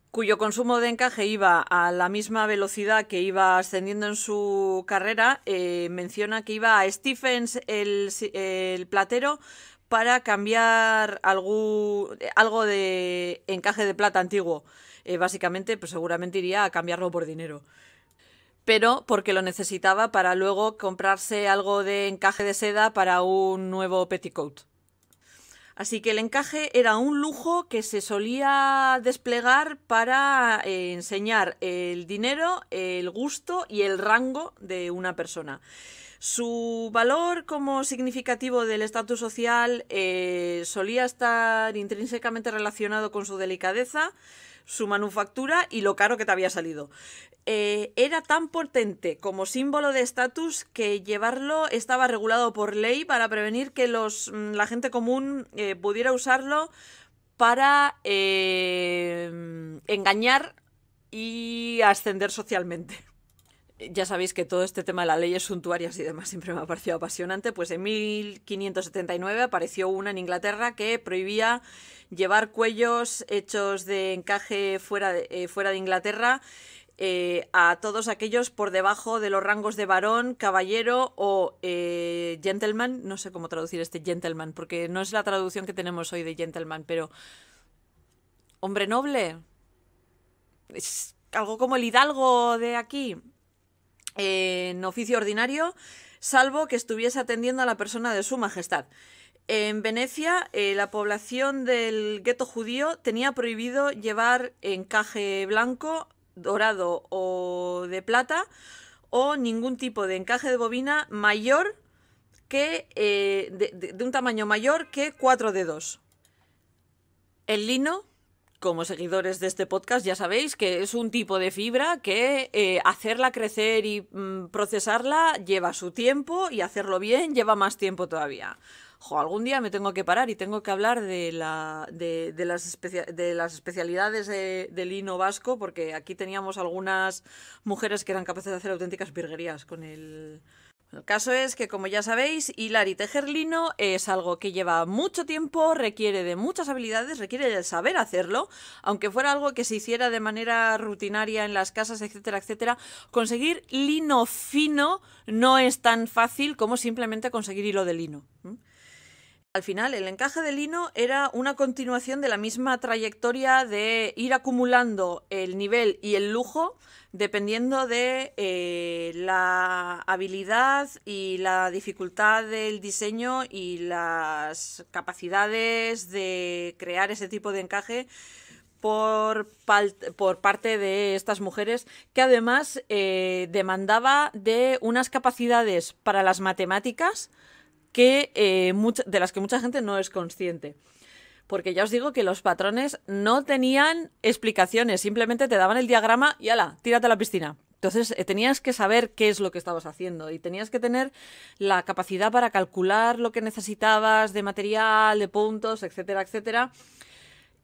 S1: cuyo consumo de encaje iba a la misma velocidad que iba ascendiendo en su carrera, eh, menciona que iba a Stephens el platero para cambiar algo de encaje de plata antiguo. Eh, básicamente, pues seguramente iría a cambiarlo por dinero. Pero porque lo necesitaba para luego comprarse algo de encaje de seda para un nuevo petticoat. Así que el encaje era un lujo que se solía desplegar para eh, enseñar el dinero, el gusto y el rango de una persona. Su valor como significativo del estatus social eh, solía estar intrínsecamente relacionado con su delicadeza, su manufactura y lo caro que te había salido. Eh, era tan potente como símbolo de estatus que llevarlo estaba regulado por ley para prevenir que los, mm, la gente común eh, pudiera usarlo para engañar y ascender socialmente ya sabéis que todo este tema de las leyes suntuarias y demás siempre me ha parecido apasionante, pues en 1579 apareció una en Inglaterra que prohibía llevar cuellos hechos de encaje fuera de, eh, fuera de Inglaterra eh, a todos aquellos por debajo de los rangos de varón, caballero o eh, gentleman. No sé cómo traducir este gentleman, porque no es la traducción que tenemos hoy de gentleman, pero hombre noble. Es algo como el hidalgo de aquí en oficio ordinario, salvo que estuviese atendiendo a la persona de su majestad. En Venecia, eh, la población del gueto judío tenía prohibido llevar encaje blanco, dorado o de plata, o ningún tipo de encaje de bobina mayor que eh, de un tamaño mayor que cuatro dedos. El lino, como seguidores de este podcast ya sabéis que es un tipo de fibra que eh, hacerla crecer y mm, procesarla lleva su tiempo y hacerlo bien lleva más tiempo todavía. Jo, algún día me tengo que parar y tengo que hablar de, la, de, las, de las, especialidades del lino vasco porque aquí teníamos algunas mujeres que eran capaces de hacer auténticas virguerías con el, el caso es que, como ya sabéis, hilar y tejer lino es algo que lleva mucho tiempo, requiere de muchas habilidades, requiere del saber hacerlo, aunque fuera algo que se hiciera de manera rutinaria en las casas, etcétera, etcétera. Conseguir lino fino no es tan fácil como simplemente conseguir hilo de lino. Al final, el encaje de lino era una continuación de la misma trayectoria de ir acumulando el nivel y el lujo dependiendo de eh, la habilidad y la dificultad del diseño y las capacidades de crear ese tipo de encaje por, parte de estas mujeres, que además eh, demandaba de unas capacidades para las matemáticas que, eh, de las que mucha gente no es consciente. Porque ya os digo que los patrones no tenían explicaciones, simplemente te daban el diagrama y ala, tírate a la piscina. Entonces eh, tenías que saber qué es lo que estabas haciendo y tenías que tener la capacidad para calcular lo que necesitabas de material, de puntos, etcétera, etcétera,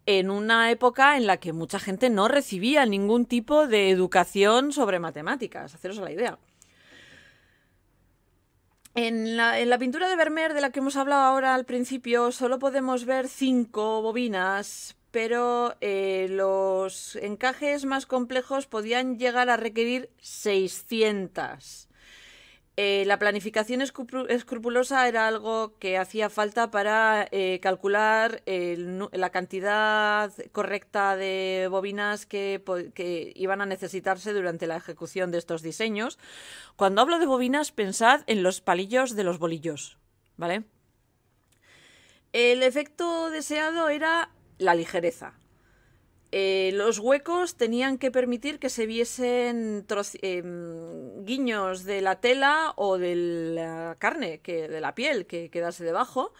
S1: en una época en la que mucha gente no recibía ningún tipo de educación sobre matemáticas, haceros la idea. En la, pintura de Vermeer, de la que hemos hablado ahora al principio, solo podemos ver cinco bobinas, pero eh, los encajes más complejos podían llegar a requerir 600. Eh, la planificación escrupulosa era algo que hacía falta para eh, calcular la cantidad correcta de bobinas que, que, iban a necesitarse durante la ejecución de estos diseños. Cuando hablo de bobinas, pensad en los palillos de los bolillos, ¿vale? El efecto deseado era la ligereza. Eh, los huecos tenían que permitir que se viesen em, guiños de la tela o de la carne, que, de la piel que quedase debajo.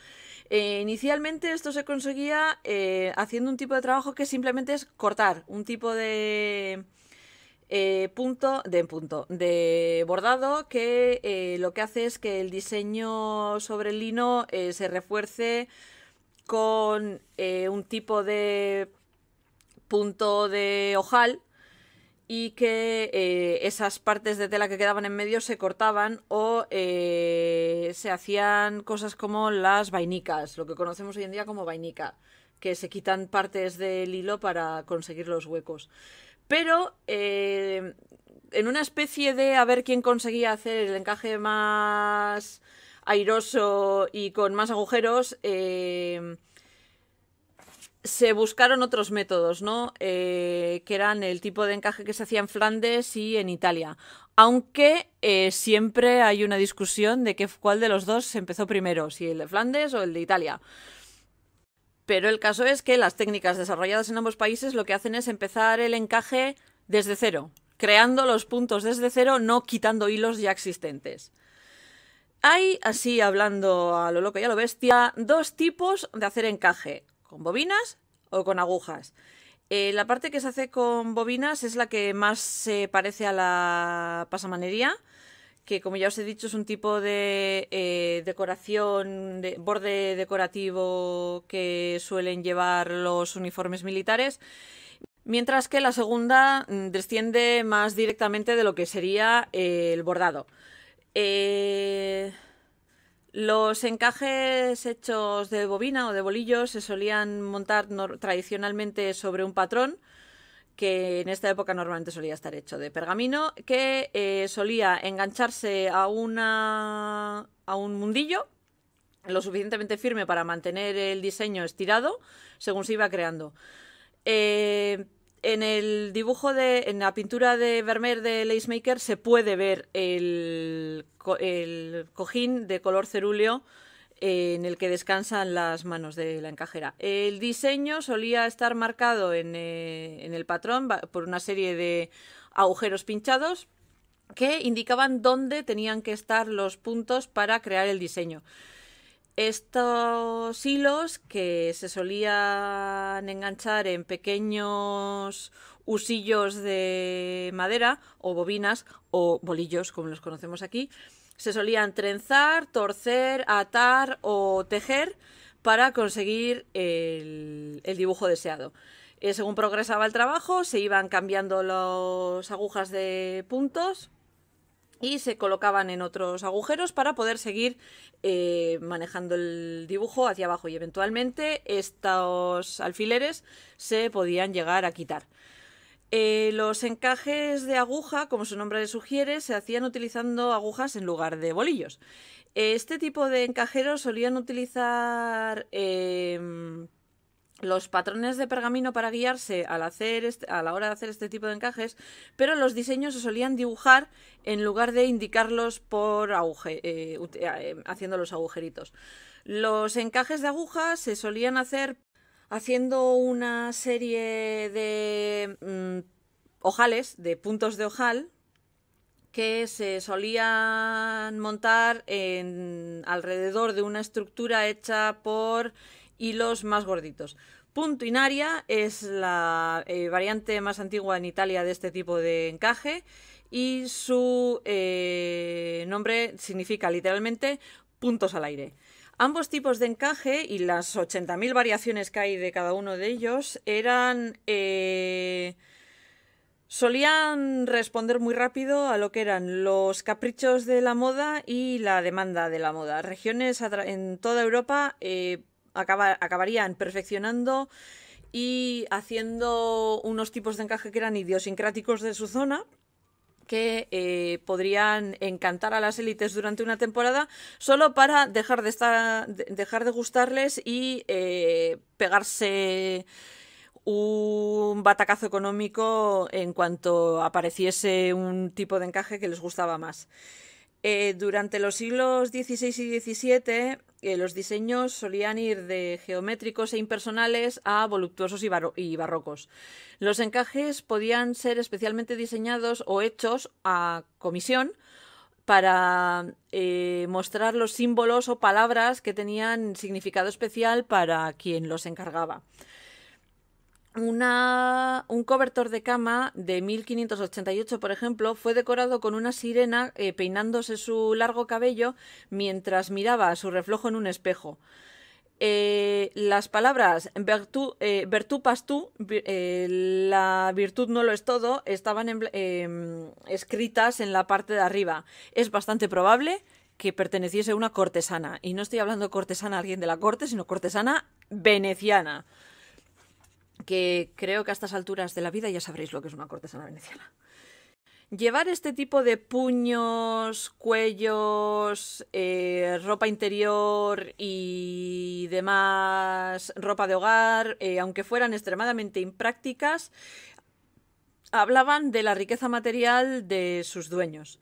S1: Eh, inicialmente esto se conseguía eh, haciendo un tipo de trabajo que simplemente es cortar un tipo de punto de punto de bordado que lo que hace es que el diseño sobre el lino se refuerce con un tipo de punto de ojal y que eh, esas partes de tela que quedaban en medio se cortaban o eh, se hacían cosas como las vainicas, lo que conocemos hoy en día como vainica, que se quitan partes del hilo para conseguir los huecos. Pero eh, en una especie de a ver quién conseguía hacer el encaje más airoso y con más agujeros, se buscaron otros métodos, ¿no? Eh, que eran el tipo de encaje que se hacía en Flandes y en Italia. Aunque eh, siempre hay una discusión de que, cuál de los dos se empezó primero, si el de Flandes o el de Italia. Pero el caso es que las técnicas desarrolladas en ambos países lo que hacen es empezar el encaje desde cero, creando los puntos desde cero, no quitando hilos ya existentes. Hay, así hablando a lo loco y a lo bestia, dos tipos de hacer encaje con bobinas o con agujas. Eh, la parte que se hace con bobinas es la que más se parece a la pasamanería, que como ya os he dicho es un tipo de eh, decoración, de borde decorativo que suelen llevar los uniformes militares, mientras que la segunda mm, desciende más directamente de lo que sería eh, el bordado. Eh, los encajes hechos de bobina o de bolillo se solían montar tradicionalmente sobre un patrón que en esta época normalmente solía estar hecho de pergamino, que eh, solía engancharse a, una, a un mundillo lo suficientemente firme para mantener el diseño estirado según se iba creando. Eh, en el dibujo de, en la pintura de Vermeer de Lacemaker se puede ver el, cojín de color cerúleo eh, en el que descansan las manos de la encajera. El diseño solía estar marcado en eh, el patrón por una serie de agujeros pinchados que indicaban dónde tenían que estar los puntos para crear el diseño estos hilos que se solían enganchar en pequeños usillos de madera o bobinas o bolillos como los conocemos aquí, se solían trenzar, torcer, atar o tejer para conseguir el, dibujo deseado. Eh, según progresaba el trabajo, se iban cambiando las agujas de puntos y se colocaban en otros agujeros para poder seguir eh, manejando el dibujo hacia abajo y eventualmente estos alfileres se podían llegar a quitar. Eh, los encajes de aguja, como su nombre le sugiere, se hacían utilizando agujas en lugar de bolillos. Este tipo de encajeros solían utilizar em, los patrones de pergamino para guiarse al hacer este, a la hora de hacer este tipo de encajes, pero los diseños se solían dibujar en lugar de indicarlos por eh, eh, eh, haciendo los agujeritos. Los encajes de agujas se solían hacer haciendo una serie de mm, ojales, de puntos de ojal, que se solían montar alrededor de una estructura hecha por y los más gorditos. Punto Inaria es la eh, variante más antigua en Italia de este tipo de encaje y su eh, nombre significa literalmente puntos al aire. Ambos tipos de encaje y las 80.000 variaciones que hay de cada uno de ellos eran... Eh, solían responder muy rápido a lo que eran los caprichos de la moda y la demanda de la moda. Regiones en toda Europa acabarían perfeccionando y haciendo unos tipos de encaje que eran idiosincráticos de su zona que eh, podrían encantar a las élites durante una temporada solo para dejar de estar dejar de gustarles y eh, pegarse un batacazo económico en cuanto apareciese un tipo de encaje que les gustaba más. Eh, durante los siglos XVI y XVII, eh, los diseños solían ir de geométricos e impersonales a voluptuosos y, barrocos. Los encajes podían ser especialmente diseñados o hechos a comisión para eh, mostrar los símbolos o palabras que tenían significado especial para quien los encargaba un cobertor de cama de 1588, por ejemplo, fue decorado con una sirena eh, peinándose su largo cabello mientras miraba su reflejo en un espejo. Eh, las palabras vertu, eh, pastu, eh, la virtud no lo es todo, estaban em, escritas en la parte de arriba. Es bastante probable que perteneciese a una cortesana. Y no estoy hablando cortesana a alguien de la corte, sino cortesana veneciana que creo que a estas alturas de la vida ya sabréis lo que es una cortesana veneciana. Llevar este tipo de puños, cuellos, eh, ropa interior y demás ropa de hogar, eh, aunque fueran extremadamente imprácticas, hablaban de la riqueza material de sus dueños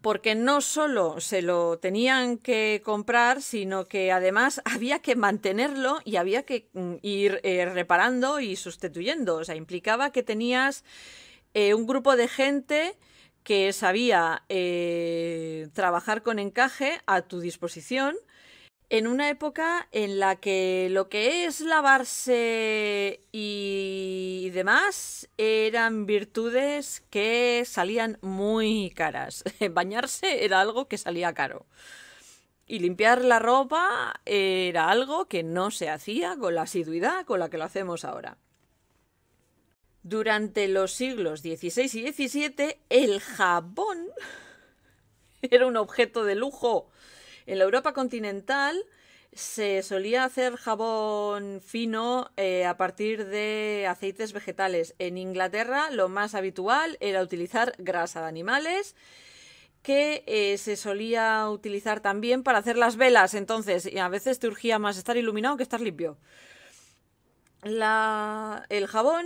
S1: porque no solo se lo tenían que comprar, sino que además [LAUGHS] había que mantenerlo y había que mm, ir eh, reparando y sustituyendo. O sea, implicaba que tenías eh, un grupo de gente que sabía eh, trabajar con encaje a tu disposición en una época en la que lo que es lavarse y demás eran virtudes que salían muy caras. [LAUGHS] Bañarse era algo que salía caro. Y limpiar la ropa era algo que no se hacía con la asiduidad con la que lo hacemos ahora. Durante los siglos XVI y XVII, el jabón [LAUGHS] era un objeto de lujo en la Europa continental se solía hacer jabón fino eh, a partir de aceites vegetales. En Inglaterra lo más habitual era utilizar grasa de animales que eh, se solía utilizar también para hacer las velas. Entonces, a veces te urgía más estar iluminado que estar limpio. el jabón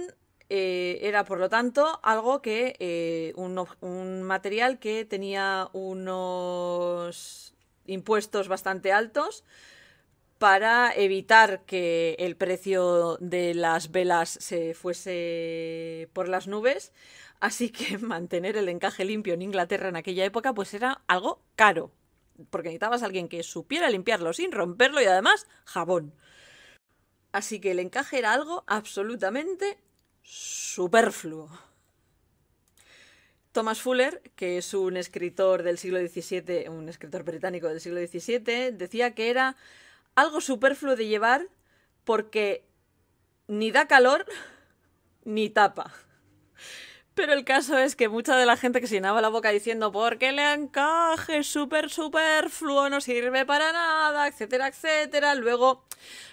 S1: eh, era, por lo tanto, algo que. un material que tenía unos impuestos bastante altos para evitar que el precio de las velas se fuese por las nubes. Así que [LAUGHS] mantener el encaje limpio en Inglaterra en aquella época pues era algo caro, porque necesitabas alguien que supiera limpiarlo sin romperlo y además jabón. Así que el encaje era algo absolutamente superfluo. Thomas Fuller, que es un escritor del siglo XVII, un escritor británico del siglo XVII, decía que era algo superfluo de llevar porque ni da calor [LAUGHS] ni tapa. Pero el caso es que mucha de la gente que se llenaba la boca diciendo porque el encaje es súper superfluo, no sirve para nada, etcétera, etcétera, luego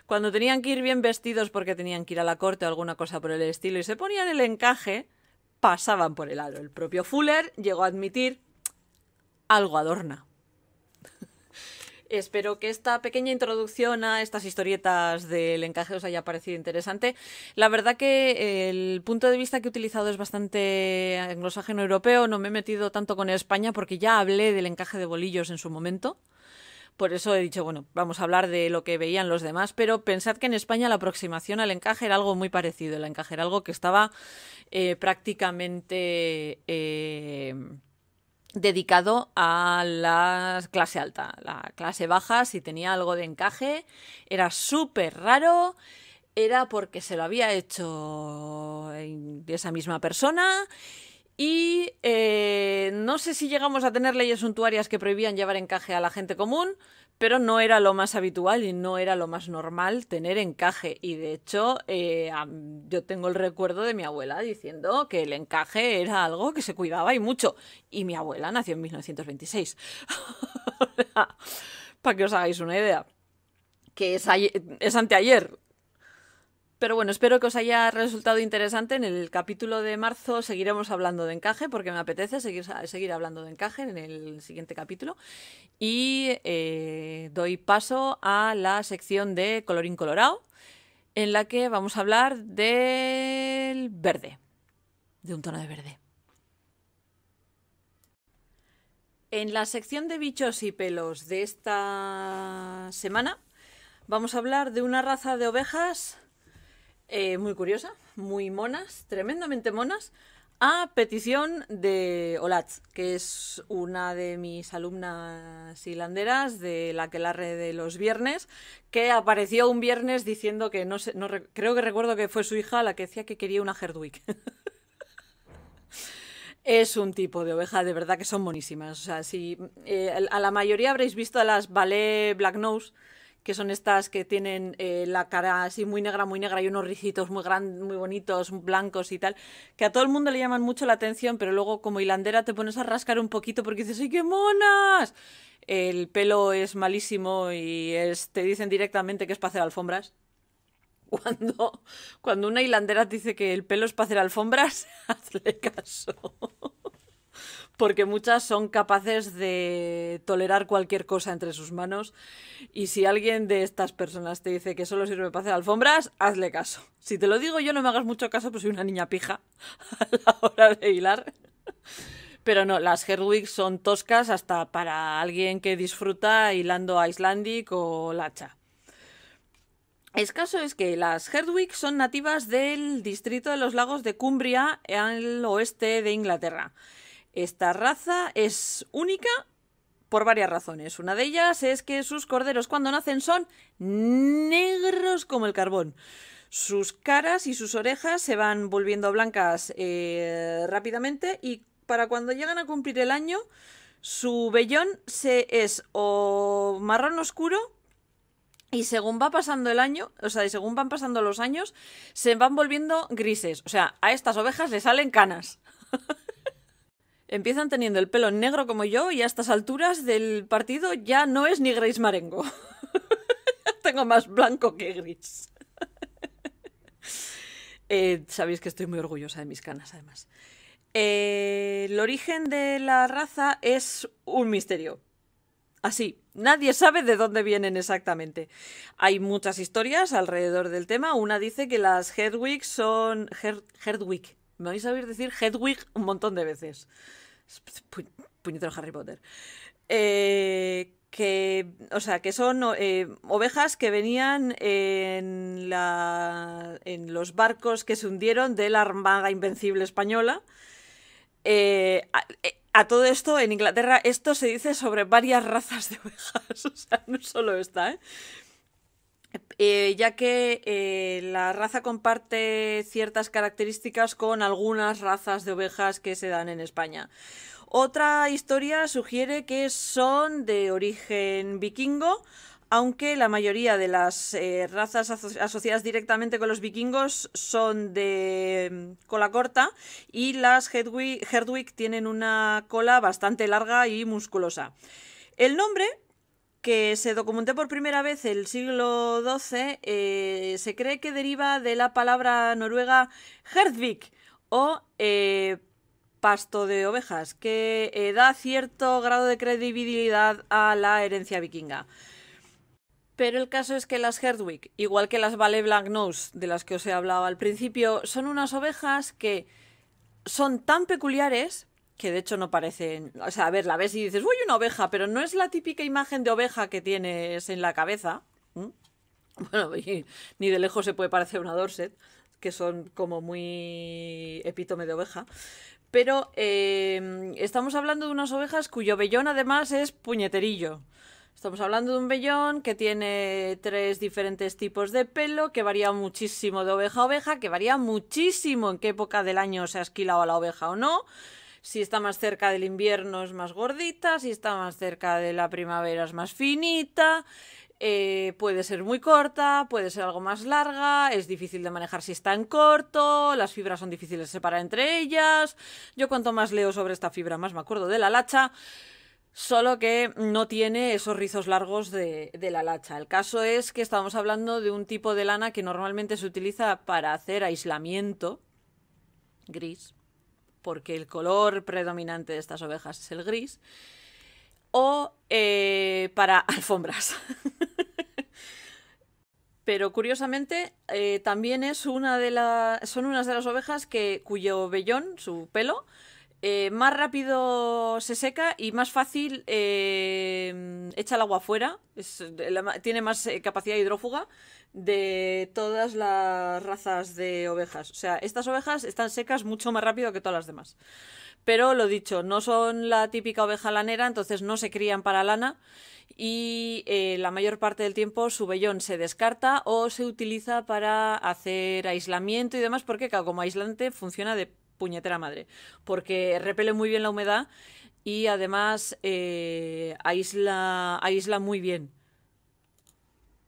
S1: cuando tenían que ir bien vestidos porque tenían que ir a la corte o alguna cosa por el estilo y se ponían el encaje, pasaban por el aro. El propio Fuller llegó a admitir algo adorna. [LAUGHS] Espero que esta pequeña introducción a estas historietas del encaje os haya parecido interesante. La verdad que eh, el punto de vista que he utilizado es bastante anglosajeno europeo. No me he metido tanto con España porque ya hablé del encaje de bolillos en su momento. Por eso he dicho, bueno, vamos a hablar de lo que veían los demás, pero pensad que en España la aproximación al encaje era algo muy parecido. El encaje era algo que estaba eh, prácticamente eh, dedicado a la clase alta. La clase baja, si tenía algo de encaje, era súper raro era porque se lo había hecho esa misma persona y eh, no sé si llegamos a tener leyes suntuarias que prohibían llevar encaje a la gente común, pero no era lo más habitual y no era lo más normal tener encaje. Y de hecho, eh, yo tengo el recuerdo de mi abuela diciendo que el encaje era algo que se cuidaba y mucho. Y mi abuela nació en 1926. [LAUGHS] Para que os hagáis una idea. Que es, es anteayer, pero bueno, espero que os haya resultado interesante. En el capítulo de marzo seguiremos hablando de encaje, porque me apetece seguir, hablando de encaje en el siguiente capítulo. Y eh, doy paso a la sección de colorín colorado, en la que vamos a hablar del verde, de un tono de verde. En la sección de bichos y pelos de esta semana vamos a hablar de una raza de ovejas eh, muy curiosa, muy monas, tremendamente monas, a petición de Olatz, que es una de mis alumnas hilanderas de la que la de los viernes, que apareció un viernes diciendo que no sé, no, creo que recuerdo que fue su hija la que decía que quería una Herdwick. [LAUGHS] es un tipo de oveja de verdad que son monísimas. O sea, si eh, a la mayoría habréis visto a las ballet black nose que son estas que tienen eh, la cara así muy negra, muy negra y unos rizitos muy grandes, muy bonitos, blancos y tal, que a todo el mundo le llaman mucho la atención, pero luego como hilandera te pones a rascar un poquito porque dices, ¡ay, qué monas! El pelo es malísimo y te dicen directamente que es para hacer alfombras. [LAUGHS] Cuando, cuando una hilandera te dice que el pelo es para hacer alfombras, [LAUGHS] hazle caso porque muchas son capaces de tolerar cualquier cosa entre sus manos. Y si alguien de estas personas te dice que solo sirve para hacer alfombras, hazle caso. Si te lo digo yo, no me hagas mucho caso, pues soy una niña pija [LAUGHS] a la hora de hilar. Pero no, las Herwig son toscas hasta para alguien que disfruta hilando Icelandic o Lacha. Escaso es que las Herdwick son nativas del distrito de los lagos de Cumbria, al oeste de Inglaterra. Esta raza es única por varias razones. Una de ellas es que sus corderos cuando nacen son negros como el carbón. Sus caras y sus orejas se van volviendo blancas eh, rápidamente y para cuando llegan a cumplir el año, su vellón se es o marrón oscuro y según va pasando el año, o sea, y según van pasando los años, se van volviendo grises. O sea, a estas ovejas le salen canas. [LAUGHS] empiezan teniendo el pelo negro como yo y a estas alturas del partido ya no es ni gris marengo. [LAUGHS] Tengo más blanco que gris. [LAUGHS] Eh, sabéis que estoy muy orgullosa de mis canas, además. Eh, el origen de la raza es un misterio. Así, nadie sabe de dónde vienen exactamente. Hay muchas historias alrededor del tema. Una dice que las Herdwick son. Herdwick. Me vais a oír decir Hedwig un montón de veces. puñetero Harry Potter. Eh, que, o sea, que son eh, ovejas que venían en, los barcos que se hundieron de la Armada Invencible Española. Eh, a, todo esto, en Inglaterra, esto se dice sobre varias razas de ovejas, [LAUGHS] o sea, no solo esta, ¿eh? Eh, ya que eh, la raza comparte ciertas características con algunas razas de ovejas que se dan en España. Otra historia sugiere que son de origen vikingo, aunque la mayoría de las eh, razas asociadas directamente con los vikingos son de mm, cola corta y las Herdwick tienen una cola bastante larga y musculosa. El nombre que se documentó por primera vez el siglo XII, eh, se cree que deriva de la palabra noruega herdvik, o eh, pasto de ovejas, que eh, da cierto grado de credibilidad a la herencia vikinga. Pero el caso es que las Herdwick, igual que las Vale Black Nose de las que os he hablado al principio, son unas ovejas que son tan peculiares que de hecho no parecen, o sea, a ver, la ves y dices, uy, una oveja, pero no es la típica imagen de oveja que tienes en la cabeza. Bueno, [LAUGHS] ni de lejos se puede parecer a una Dorset, que son como muy epítome de oveja. Pero em, estamos hablando de unas ovejas cuyo vellón además es puñeterillo. Estamos hablando de un vellón que tiene tres diferentes tipos de pelo, que varía muchísimo de oveja a oveja, que varía muchísimo en qué época del año se ha esquilado a la oveja o no, si está más cerca del invierno es más gordita, si está más cerca de la primavera es más finita, eh, puede ser muy corta, puede ser algo más larga, es difícil de manejar si está en corto, las fibras son difíciles de separar entre ellas. Yo cuanto más leo sobre esta fibra, más me acuerdo de la lacha. Solo que no tiene esos rizos largos de, de la lacha. El caso es que estamos hablando de un tipo de lana que normalmente se utiliza para hacer aislamiento gris, porque el color predominante de estas ovejas es el gris, o eh, para [LAUGHS] alfombras. Pero curiosamente eh, también es una de son unas de las ovejas que, cuyo vellón, su pelo, eh, más rápido se seca y más fácil eh, echa el agua afuera. tiene más eh, capacidad hidrófuga de todas las razas de ovejas. O sea, estas ovejas están secas mucho más rápido que todas las demás. Pero lo dicho, no son la típica oveja lanera, entonces no se crían para lana y la mayor parte del tiempo su vellón se descarta o se utiliza para hacer aislamiento y demás, porque como aislante funciona de puñetera madre, porque repele muy bien la humedad y además eh, aísla, muy bien.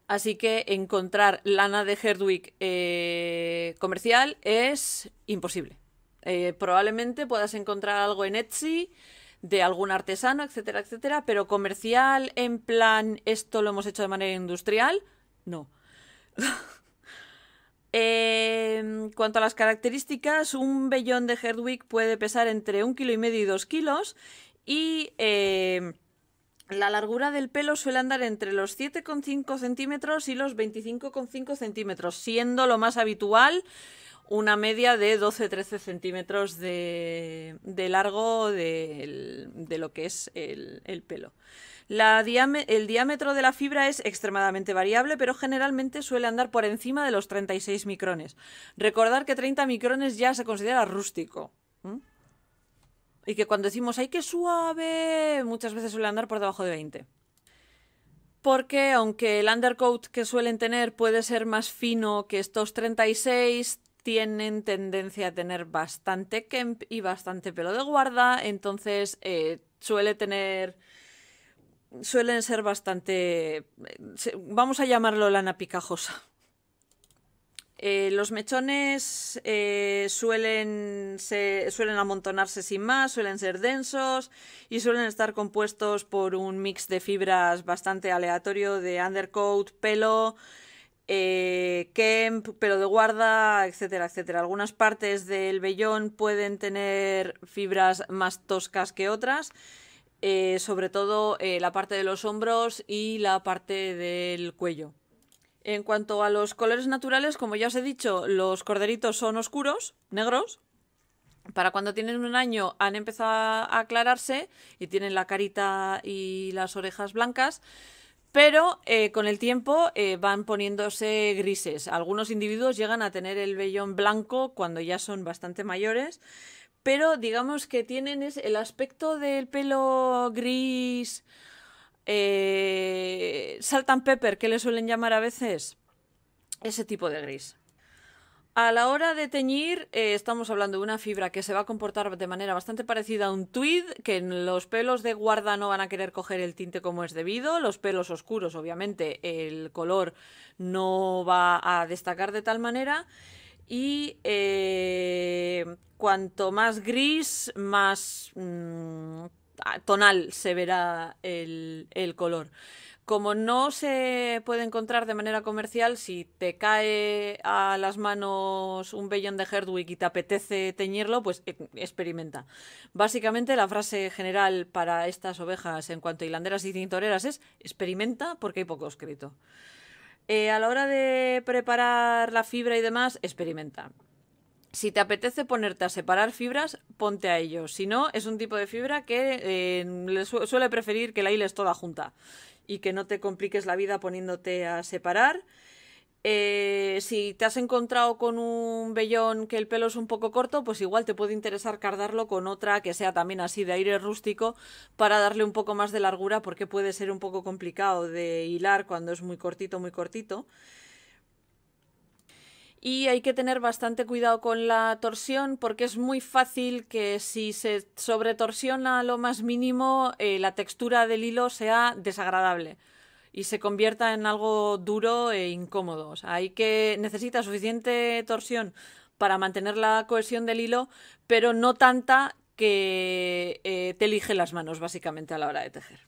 S1: Así que encontrar lana de Herdwick eh, comercial es imposible. Eh, probablemente puedas encontrar algo en Etsy de algún artesano, etcétera, etcétera, pero comercial en plan esto lo hemos hecho de manera industrial, no. [LAUGHS] en em, cuanto a las características, un vellón de Herdwick puede pesar entre un kilo y medio y dos kilos y em, la largura del pelo suele andar entre los 7,5 centímetros y los 25,5 centímetros, siendo lo más habitual una media de 12-13 centímetros de, largo de, lo que es el pelo el diámetro de la fibra es extremadamente variable, pero generalmente suele andar por encima de los 36 micrones. Recordar que 30 micrones ya se considera rústico. Y que cuando decimos ¡ay, qué suave! muchas veces suele andar por debajo de 20. Porque aunque el undercoat que suelen tener puede ser más fino que estos 36, tienen tendencia a tener bastante kemp y bastante pelo de guarda, entonces eh, suele tener suelen ser bastante, vamos a llamarlo lana picajosa. Eh, los mechones eh, suelen, se, suelen amontonarse sin más, suelen ser densos y suelen estar compuestos por un mix de fibras bastante aleatorio de undercoat, pelo, eh, kemp, pelo de guarda, etcétera, etcétera. Algunas partes del vellón pueden tener fibras más toscas que otras. Eh, sobre todo eh, la parte de los hombros y la parte del cuello. En cuanto a los colores naturales, como ya os he dicho, los corderitos son oscuros, negros. Para cuando tienen un año han empezado a aclararse y tienen la carita y las orejas blancas, pero eh, con el tiempo van poniéndose grises. Algunos individuos llegan a tener el vellón blanco cuando ya son bastante mayores pero digamos que tienen el aspecto del pelo gris, eh, salt and pepper, que le suelen llamar a veces, ese tipo de gris. A la hora de teñir, eh, estamos hablando de una fibra que se va a comportar de manera bastante parecida a un tweed, que los pelos de guarda no van a querer coger el tinte como es debido, los pelos oscuros, obviamente, el color no va a destacar de tal manera, y eh, cuanto más gris, más mm, tonal se verá el, color como no se puede encontrar de manera comercial, si te cae a las manos un vellón de Herdwick y te apetece teñirlo, pues eh, experimenta. Básicamente la frase general para estas ovejas en cuanto a hilanderas y tintoreras es experimenta porque hay poco escrito. Eh, a la hora de preparar la fibra y demás, experimenta. Si te apetece ponerte a separar fibras, ponte a ello. Si no, es un tipo de fibra que eh, suele preferir que la hiles toda junta y que no te compliques la vida poniéndote a separar eh, si te has encontrado con un vellón que el pelo es un poco corto, pues igual te puede interesar cardarlo con otra que sea también así de aire rústico para darle un poco más de largura porque puede ser un poco complicado de hilar cuando es muy cortito, muy cortito. Y hay que tener bastante cuidado con la torsión porque es muy fácil que si se sobretorsiona lo más mínimo eh, la textura del hilo sea desagradable y se convierta en algo duro e incómodo. O sea, hay que necesita suficiente torsión para mantener la cohesión del hilo, pero no tanta que eh, te elige las manos básicamente a la hora de tejer.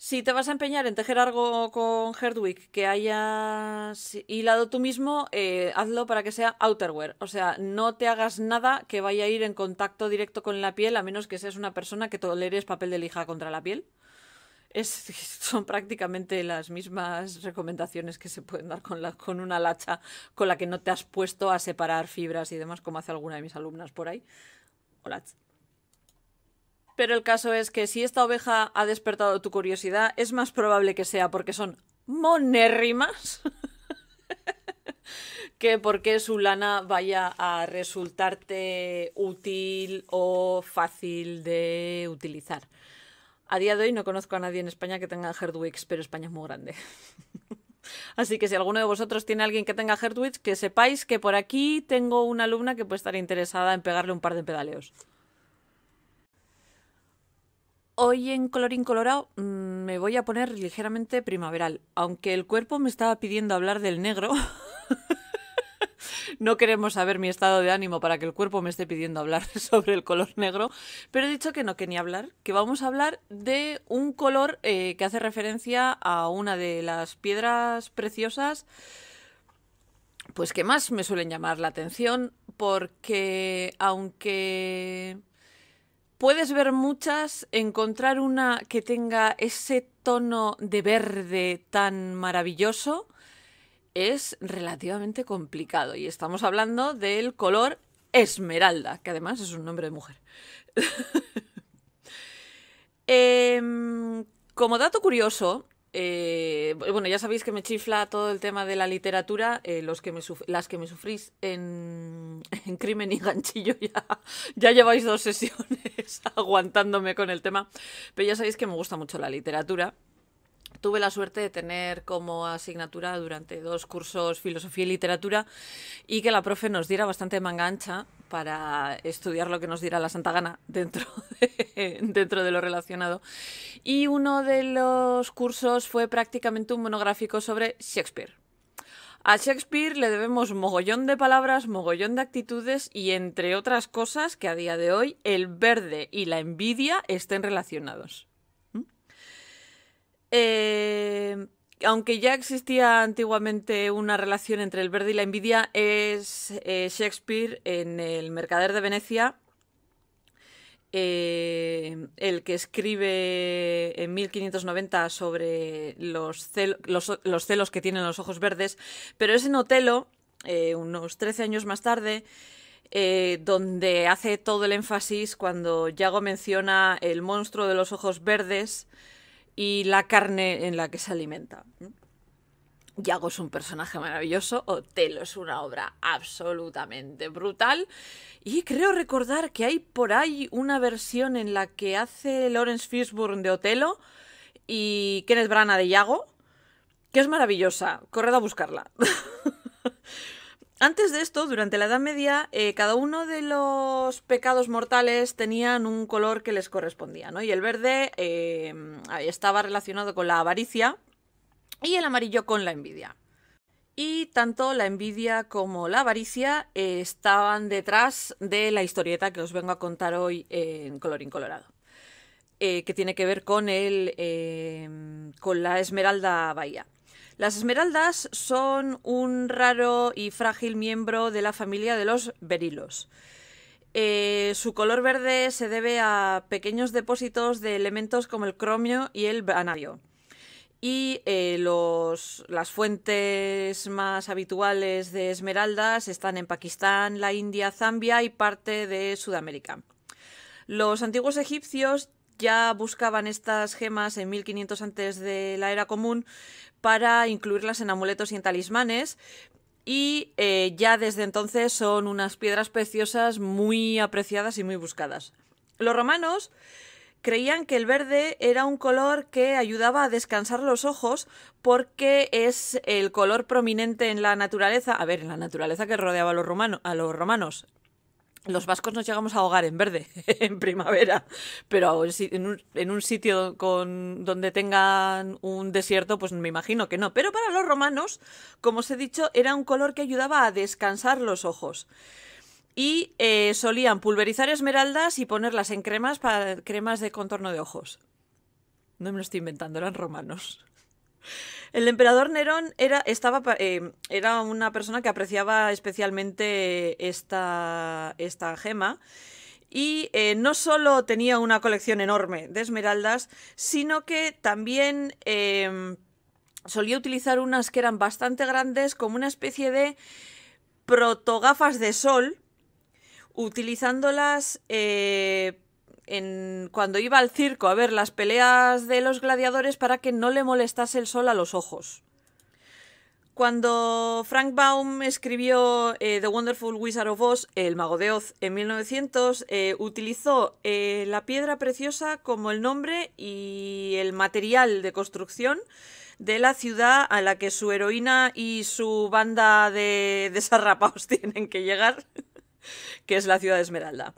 S1: Si te vas a empeñar en tejer algo con Herdwick que hayas hilado tú mismo, eh, hazlo para que sea outerwear. O sea, no te hagas nada que vaya a ir en contacto directo con la piel, a menos que seas una persona que toleres papel de lija contra la piel. [LAUGHS] son prácticamente las mismas recomendaciones que se pueden dar con, con una lacha con la que no te has puesto a separar fibras y demás, como hace alguna de mis alumnas por ahí. Pero el caso es que si esta oveja ha despertado tu curiosidad, es más probable que sea porque son monérrimas [LAUGHS] que porque su lana vaya a resultarte útil o fácil de utilizar. A día de hoy no conozco a nadie en España que tenga Herdwigs, pero España es muy grande. [LAUGHS] Así que si alguno de vosotros tiene alguien que tenga Herdwigs, que sepáis que por aquí tengo una alumna que puede estar interesada en pegarle un par de pedaleos. Hoy en Colorín Colorado mm, me voy a poner ligeramente primaveral, aunque el cuerpo me estaba pidiendo hablar del negro. [LAUGHS] No queremos saber mi estado de ánimo para que el cuerpo me esté pidiendo hablar [LAUGHS] sobre el color negro, pero he dicho que no, quería hablar, que vamos a hablar de un color eh, que hace referencia a una de las piedras preciosas, pues que más me suelen llamar la atención, porque aunque puedes ver muchas, encontrar una que tenga ese tono de verde tan maravilloso, es relativamente complicado y estamos hablando del color esmeralda, que además es un nombre de mujer. [LAUGHS] Em, como dato curioso, eh, bueno, ya sabéis que me chifla todo el tema de la literatura, eh, los que las que me sufrís en, [LAUGHS] Crimen y Ganchillo [LAUGHS] ya, ya, lleváis dos sesiones aguantándome con el tema, pero ya sabéis que me gusta mucho la literatura tuve la suerte de tener como asignatura durante dos cursos filosofía y literatura y que la profe nos diera bastante manga ancha para estudiar lo que nos diera la Santa Gana dentro [LAUGHS] dentro de lo relacionado. Y uno de los cursos fue prácticamente un monográfico sobre Shakespeare. A Shakespeare le debemos mogollón de palabras, mogollón de actitudes y entre otras cosas que a día de hoy el verde y la envidia estén relacionados. Eh, aunque ya existía antiguamente una relación entre el verde y la envidia, es eh, Shakespeare en El Mercader de Venecia eh, el que escribe en 1590 sobre los, los, celos que tienen los ojos verdes, pero es en Otelo, unos 13 años más tarde, donde hace todo el énfasis cuando Yago menciona el monstruo de los ojos verdes y la carne en la que se alimenta. Yago es un personaje maravilloso, Otelo es una obra absolutamente brutal y creo recordar que hay por ahí una versión en la que hace Lawrence Fishburne de Otelo y Kenneth Branagh de Yago, que es maravillosa. Corred a buscarla. [LAUGHS] Antes de esto, durante la Edad Media, eh, cada uno de los pecados mortales tenían un color que les correspondía, ¿no? Y el verde eh, estaba relacionado con la avaricia y el amarillo con la envidia. Y tanto la envidia como la avaricia eh, estaban detrás de la historieta que os vengo a contar hoy en Colorín Colorado, que tiene que ver con, el, con la Esmeralda Bahía. Las esmeraldas son un raro y frágil miembro de la familia de los berilos. Eh, su color verde se debe a pequeños depósitos de elementos como el cromio y el vanadio. Y eh, los, las fuentes más habituales de esmeraldas están en Pakistán, la India, Zambia y parte de Sudamérica. Los antiguos egipcios ya buscaban estas gemas en 1500 antes de la era común para incluirlas en amuletos y en talismanes. Y eh, ya desde entonces son unas piedras preciosas muy apreciadas y muy buscadas. Los romanos creían que el verde era un color que ayudaba a descansar los ojos porque es el color prominente en la naturaleza, a ver, en la naturaleza que rodeaba los, a los romanos, los vascos nos llegamos a ahogar en verde [LAUGHS] en primavera, pero en un, sitio con, donde tengan un desierto, pues me imagino que no. Pero para los romanos, como os he dicho, era un color que ayudaba a descansar los ojos. Y eh, solían pulverizar esmeraldas y ponerlas en cremas para cremas de contorno de ojos. No me lo estoy inventando, eran romanos. El emperador Nerón era, estaba, eh, era una persona que apreciaba especialmente esta, esta gema. Y eh, no solo tenía una colección enorme de esmeraldas, sino que también em, solía utilizar unas que eran bastante grandes, como una especie de protogafas de sol, utilizándolas eh, cuando iba al circo a ver las peleas de los gladiadores para que no le molestase el sol a los ojos. Cuando Frank Baum escribió eh, The Wonderful Wizard of Oz, El Mago de Oz, en 1900, eh, utilizó eh, la piedra preciosa como el nombre y el material de construcción de la ciudad a la que su heroína y su banda de desarrapados [LAUGHS] tienen que llegar, que es la ciudad de Esmeralda.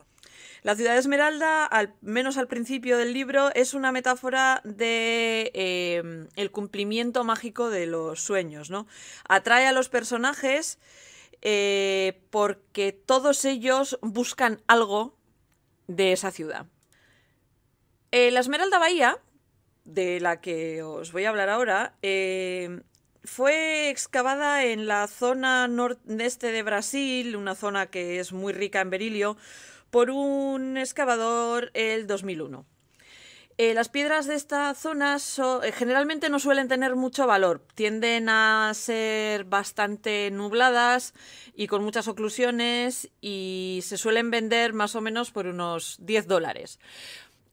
S1: La ciudad de Esmeralda, al menos al principio del libro, es una metáfora de em, el cumplimiento mágico de los sueños, Atrae a los personajes eh, porque todos ellos buscan algo de esa ciudad. Eh, la Esmeralda Bahía, de la que os voy a hablar ahora, em, fue excavada en la zona nordeste de Brasil, una zona que es muy rica en berilio, por un excavador el 2001. Eh, las piedras de esta zona eh, generalmente no suelen tener mucho valor, tienden a ser bastante nubladas y con muchas oclusiones y se suelen vender más o menos por unos 10 dólares.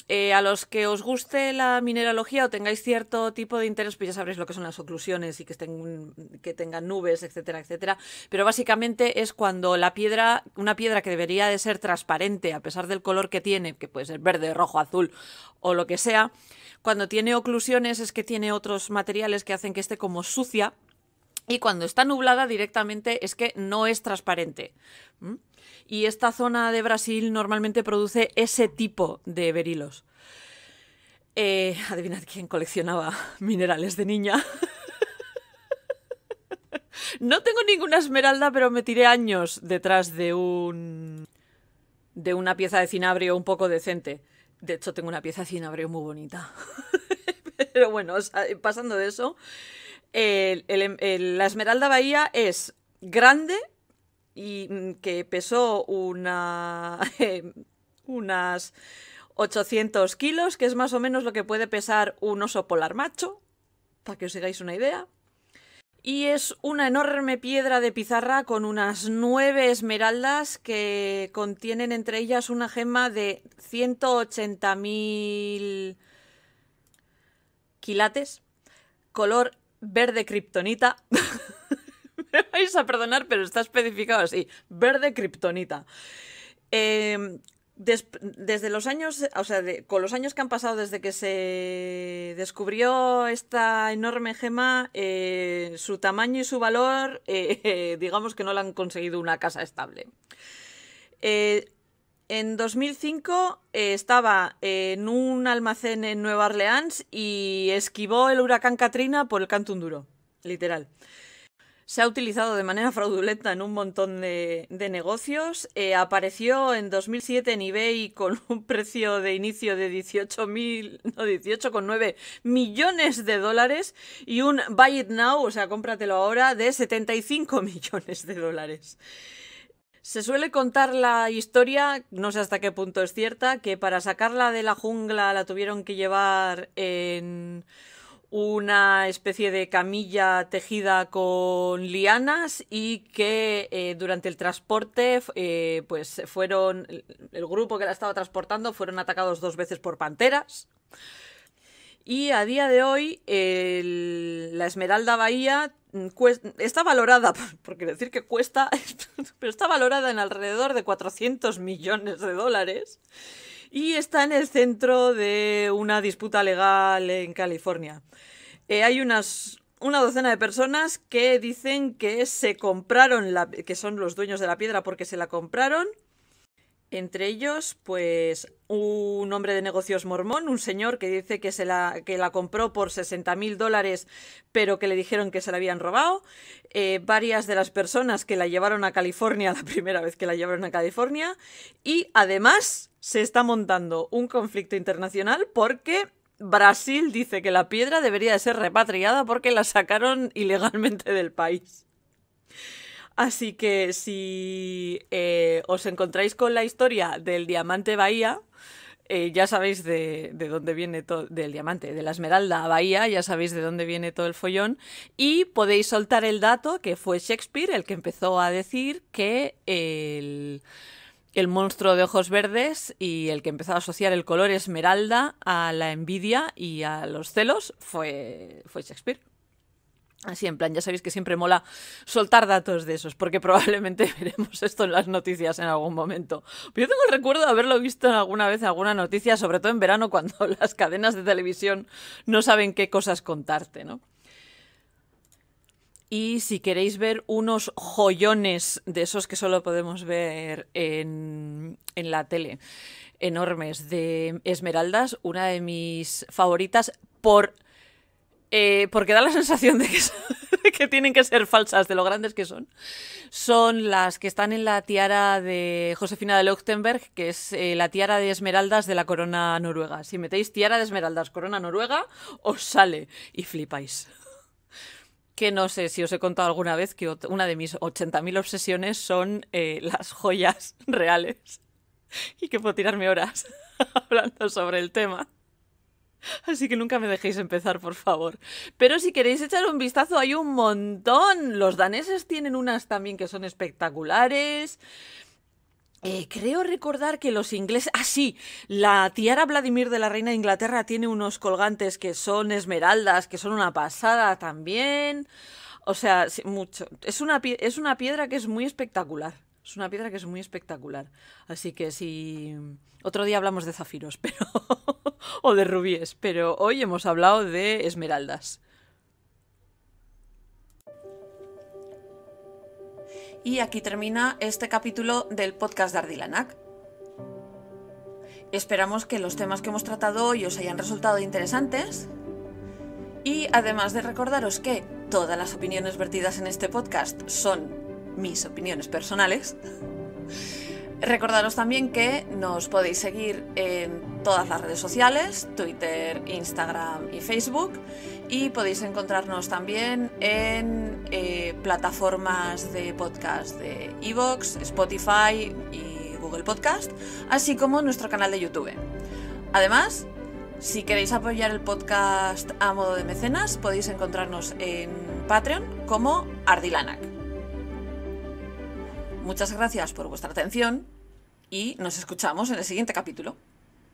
S1: Eh, a los que os guste la mineralogía o tengáis cierto tipo de interés, pues ya sabréis lo que son las oclusiones y que, tengan nubes, etcétera, etcétera. Pero básicamente es cuando la piedra, una piedra que debería de ser transparente a pesar del color que tiene, que puede ser verde, rojo, azul o lo que sea, cuando tiene oclusiones es que tiene otros materiales que hacen que esté como sucia y cuando está nublada directamente es que no es transparente y esta zona de Brasil normalmente produce ese tipo de berilos. Eh, adivinad quién coleccionaba [LAUGHS] minerales de niña. [LAUGHS] no tengo ninguna esmeralda, pero me tiré años detrás de un de una pieza de cinabrio un poco decente. De hecho, tengo una pieza de cinabrio muy bonita. [LAUGHS] pero bueno, pasando de eso, la esmeralda bahía es grande, y mm, que pesó una, [LAUGHS] em, unas 800 kilos, que es más o menos lo que puede pesar un oso polar macho, para que os hagáis una idea. Y es una enorme piedra de pizarra con unas nueve esmeraldas que contienen entre ellas una gema de 180.000 quilates, color verde kriptonita. [LAUGHS] a perdonar, pero está especificado así. Verde kriptonita. Em, desde los años, o sea, con los años que han pasado desde que se descubrió esta enorme gema, eh, su tamaño y su valor, eh, [LAUGHS] digamos que no la han conseguido una casa estable. Eh, en 2005 estaba en un almacén en Nueva Orleans y esquivó el huracán Katrina por el canto duro, literal se ha utilizado de manera [LAUGHS] fraudulenta en un montón de, negocios. Eh, apareció en 2007 en eBay con [LAUGHS] un precio de inicio de 18.000, no, 18,9 millones de dólares y un buy it now, o sea, cómpratelo ahora, de 75 [LAUGHS] millones de dólares. Se suele contar la historia, no sé hasta qué punto es cierta, que para sacarla de la jungla la tuvieron que llevar en una especie de camilla tejida con lianas y que eh, durante el transporte eh, pues fueron el grupo que la estaba transportando fueron atacados dos veces por panteras y a día de hoy la Esmeralda Bahía mm, está valorada, [LAUGHS] porque decir que cuesta, [LAUGHS] pero está valorada en alrededor de 400 millones de dólares y está en el centro de una disputa legal en California. Eh, hay unas una docena de personas que dicen que se compraron la, que son los dueños de la piedra porque se la compraron. Entre ellos, pues un hombre de negocios mormón, un señor que dice que se la, que la compró por 60 mil dólares, pero que le dijeron que se la habían robado. Eh, varias de las personas que la llevaron a California [LAUGHS] la primera vez que la llevaron a California. Y además, se está montando un conflicto internacional porque Brasil dice que la piedra debería de ser repatriada porque la sacaron [LAUGHS] ilegalmente del país. Así que si eh, os encontráis con la historia del diamante Bahía, eh, ya sabéis de, dónde viene todo, del diamante, de la esmeralda Bahía, ya sabéis de dónde viene todo el follón, y podéis soltar el dato que fue Shakespeare el que empezó a decir que el el monstruo de ojos verdes y el que empezó a asociar el color esmeralda a la envidia y a los celos fue, fue Shakespeare. Así, en plan, ya sabéis que siempre mola soltar datos de esos, porque [LAUGHS] probablemente veremos esto en las noticias en algún momento. Pero yo tengo el recuerdo de haberlo visto alguna vez en alguna noticia, sobre todo en verano, [LAUGHS] cuando las cadenas de televisión no saben qué cosas contarte, ¿no? Y si queréis ver unos joyones de esos que solo podemos ver en, la tele, enormes, de esmeraldas, una de mis favoritas por... Eh, porque da la sensación [LAUGHS] de que, tienen que ser falsas, de lo grandes que son. Son las que están en la tiara de Josefina de Leuchtenberg, que es eh, la tiara de esmeraldas de la corona noruega. Si metéis tiara de esmeraldas, corona noruega, os sale y flipáis que no sé si os he contado alguna vez que una de mis 80.000 obsesiones son eh, las joyas [LAUGHS] reales y que puedo tirarme horas [LAUGHS] hablando sobre el tema. Así que nunca me dejéis empezar, por favor. Pero si queréis echar un vistazo, hay un montón. Los daneses tienen unas también que son espectaculares. Eh, creo recordar que los ingleses... Ah, sí, la tiara Vladimir de la Reina de Inglaterra tiene unos colgantes que son esmeraldas, que son una pasada también. O sea, mucho. Es una, es una piedra que es muy espectacular. Es una piedra que es muy espectacular. Así que si... Otro día hablamos de zafiros, [LAUGHS] pero... o de rubíes, pero hoy hemos hablado de esmeraldas. Y aquí termina este capítulo del podcast de Ardilanac. Esperamos que los temas que hemos tratado hoy os hayan resultado interesantes. Y además de recordaros que todas las opiniones vertidas en este podcast son mis opiniones personales. Recordaros también que nos podéis seguir en todas las redes sociales, Twitter, Instagram y Facebook, y podéis encontrarnos también en eh, plataformas de podcast de Evox, Spotify y Google Podcast, así como nuestro canal de YouTube. Además, si queréis apoyar el podcast a modo de mecenas, podéis encontrarnos en Patreon como Ardilanak. Muchas gracias por vuestra atención y nos escuchamos en el siguiente capítulo.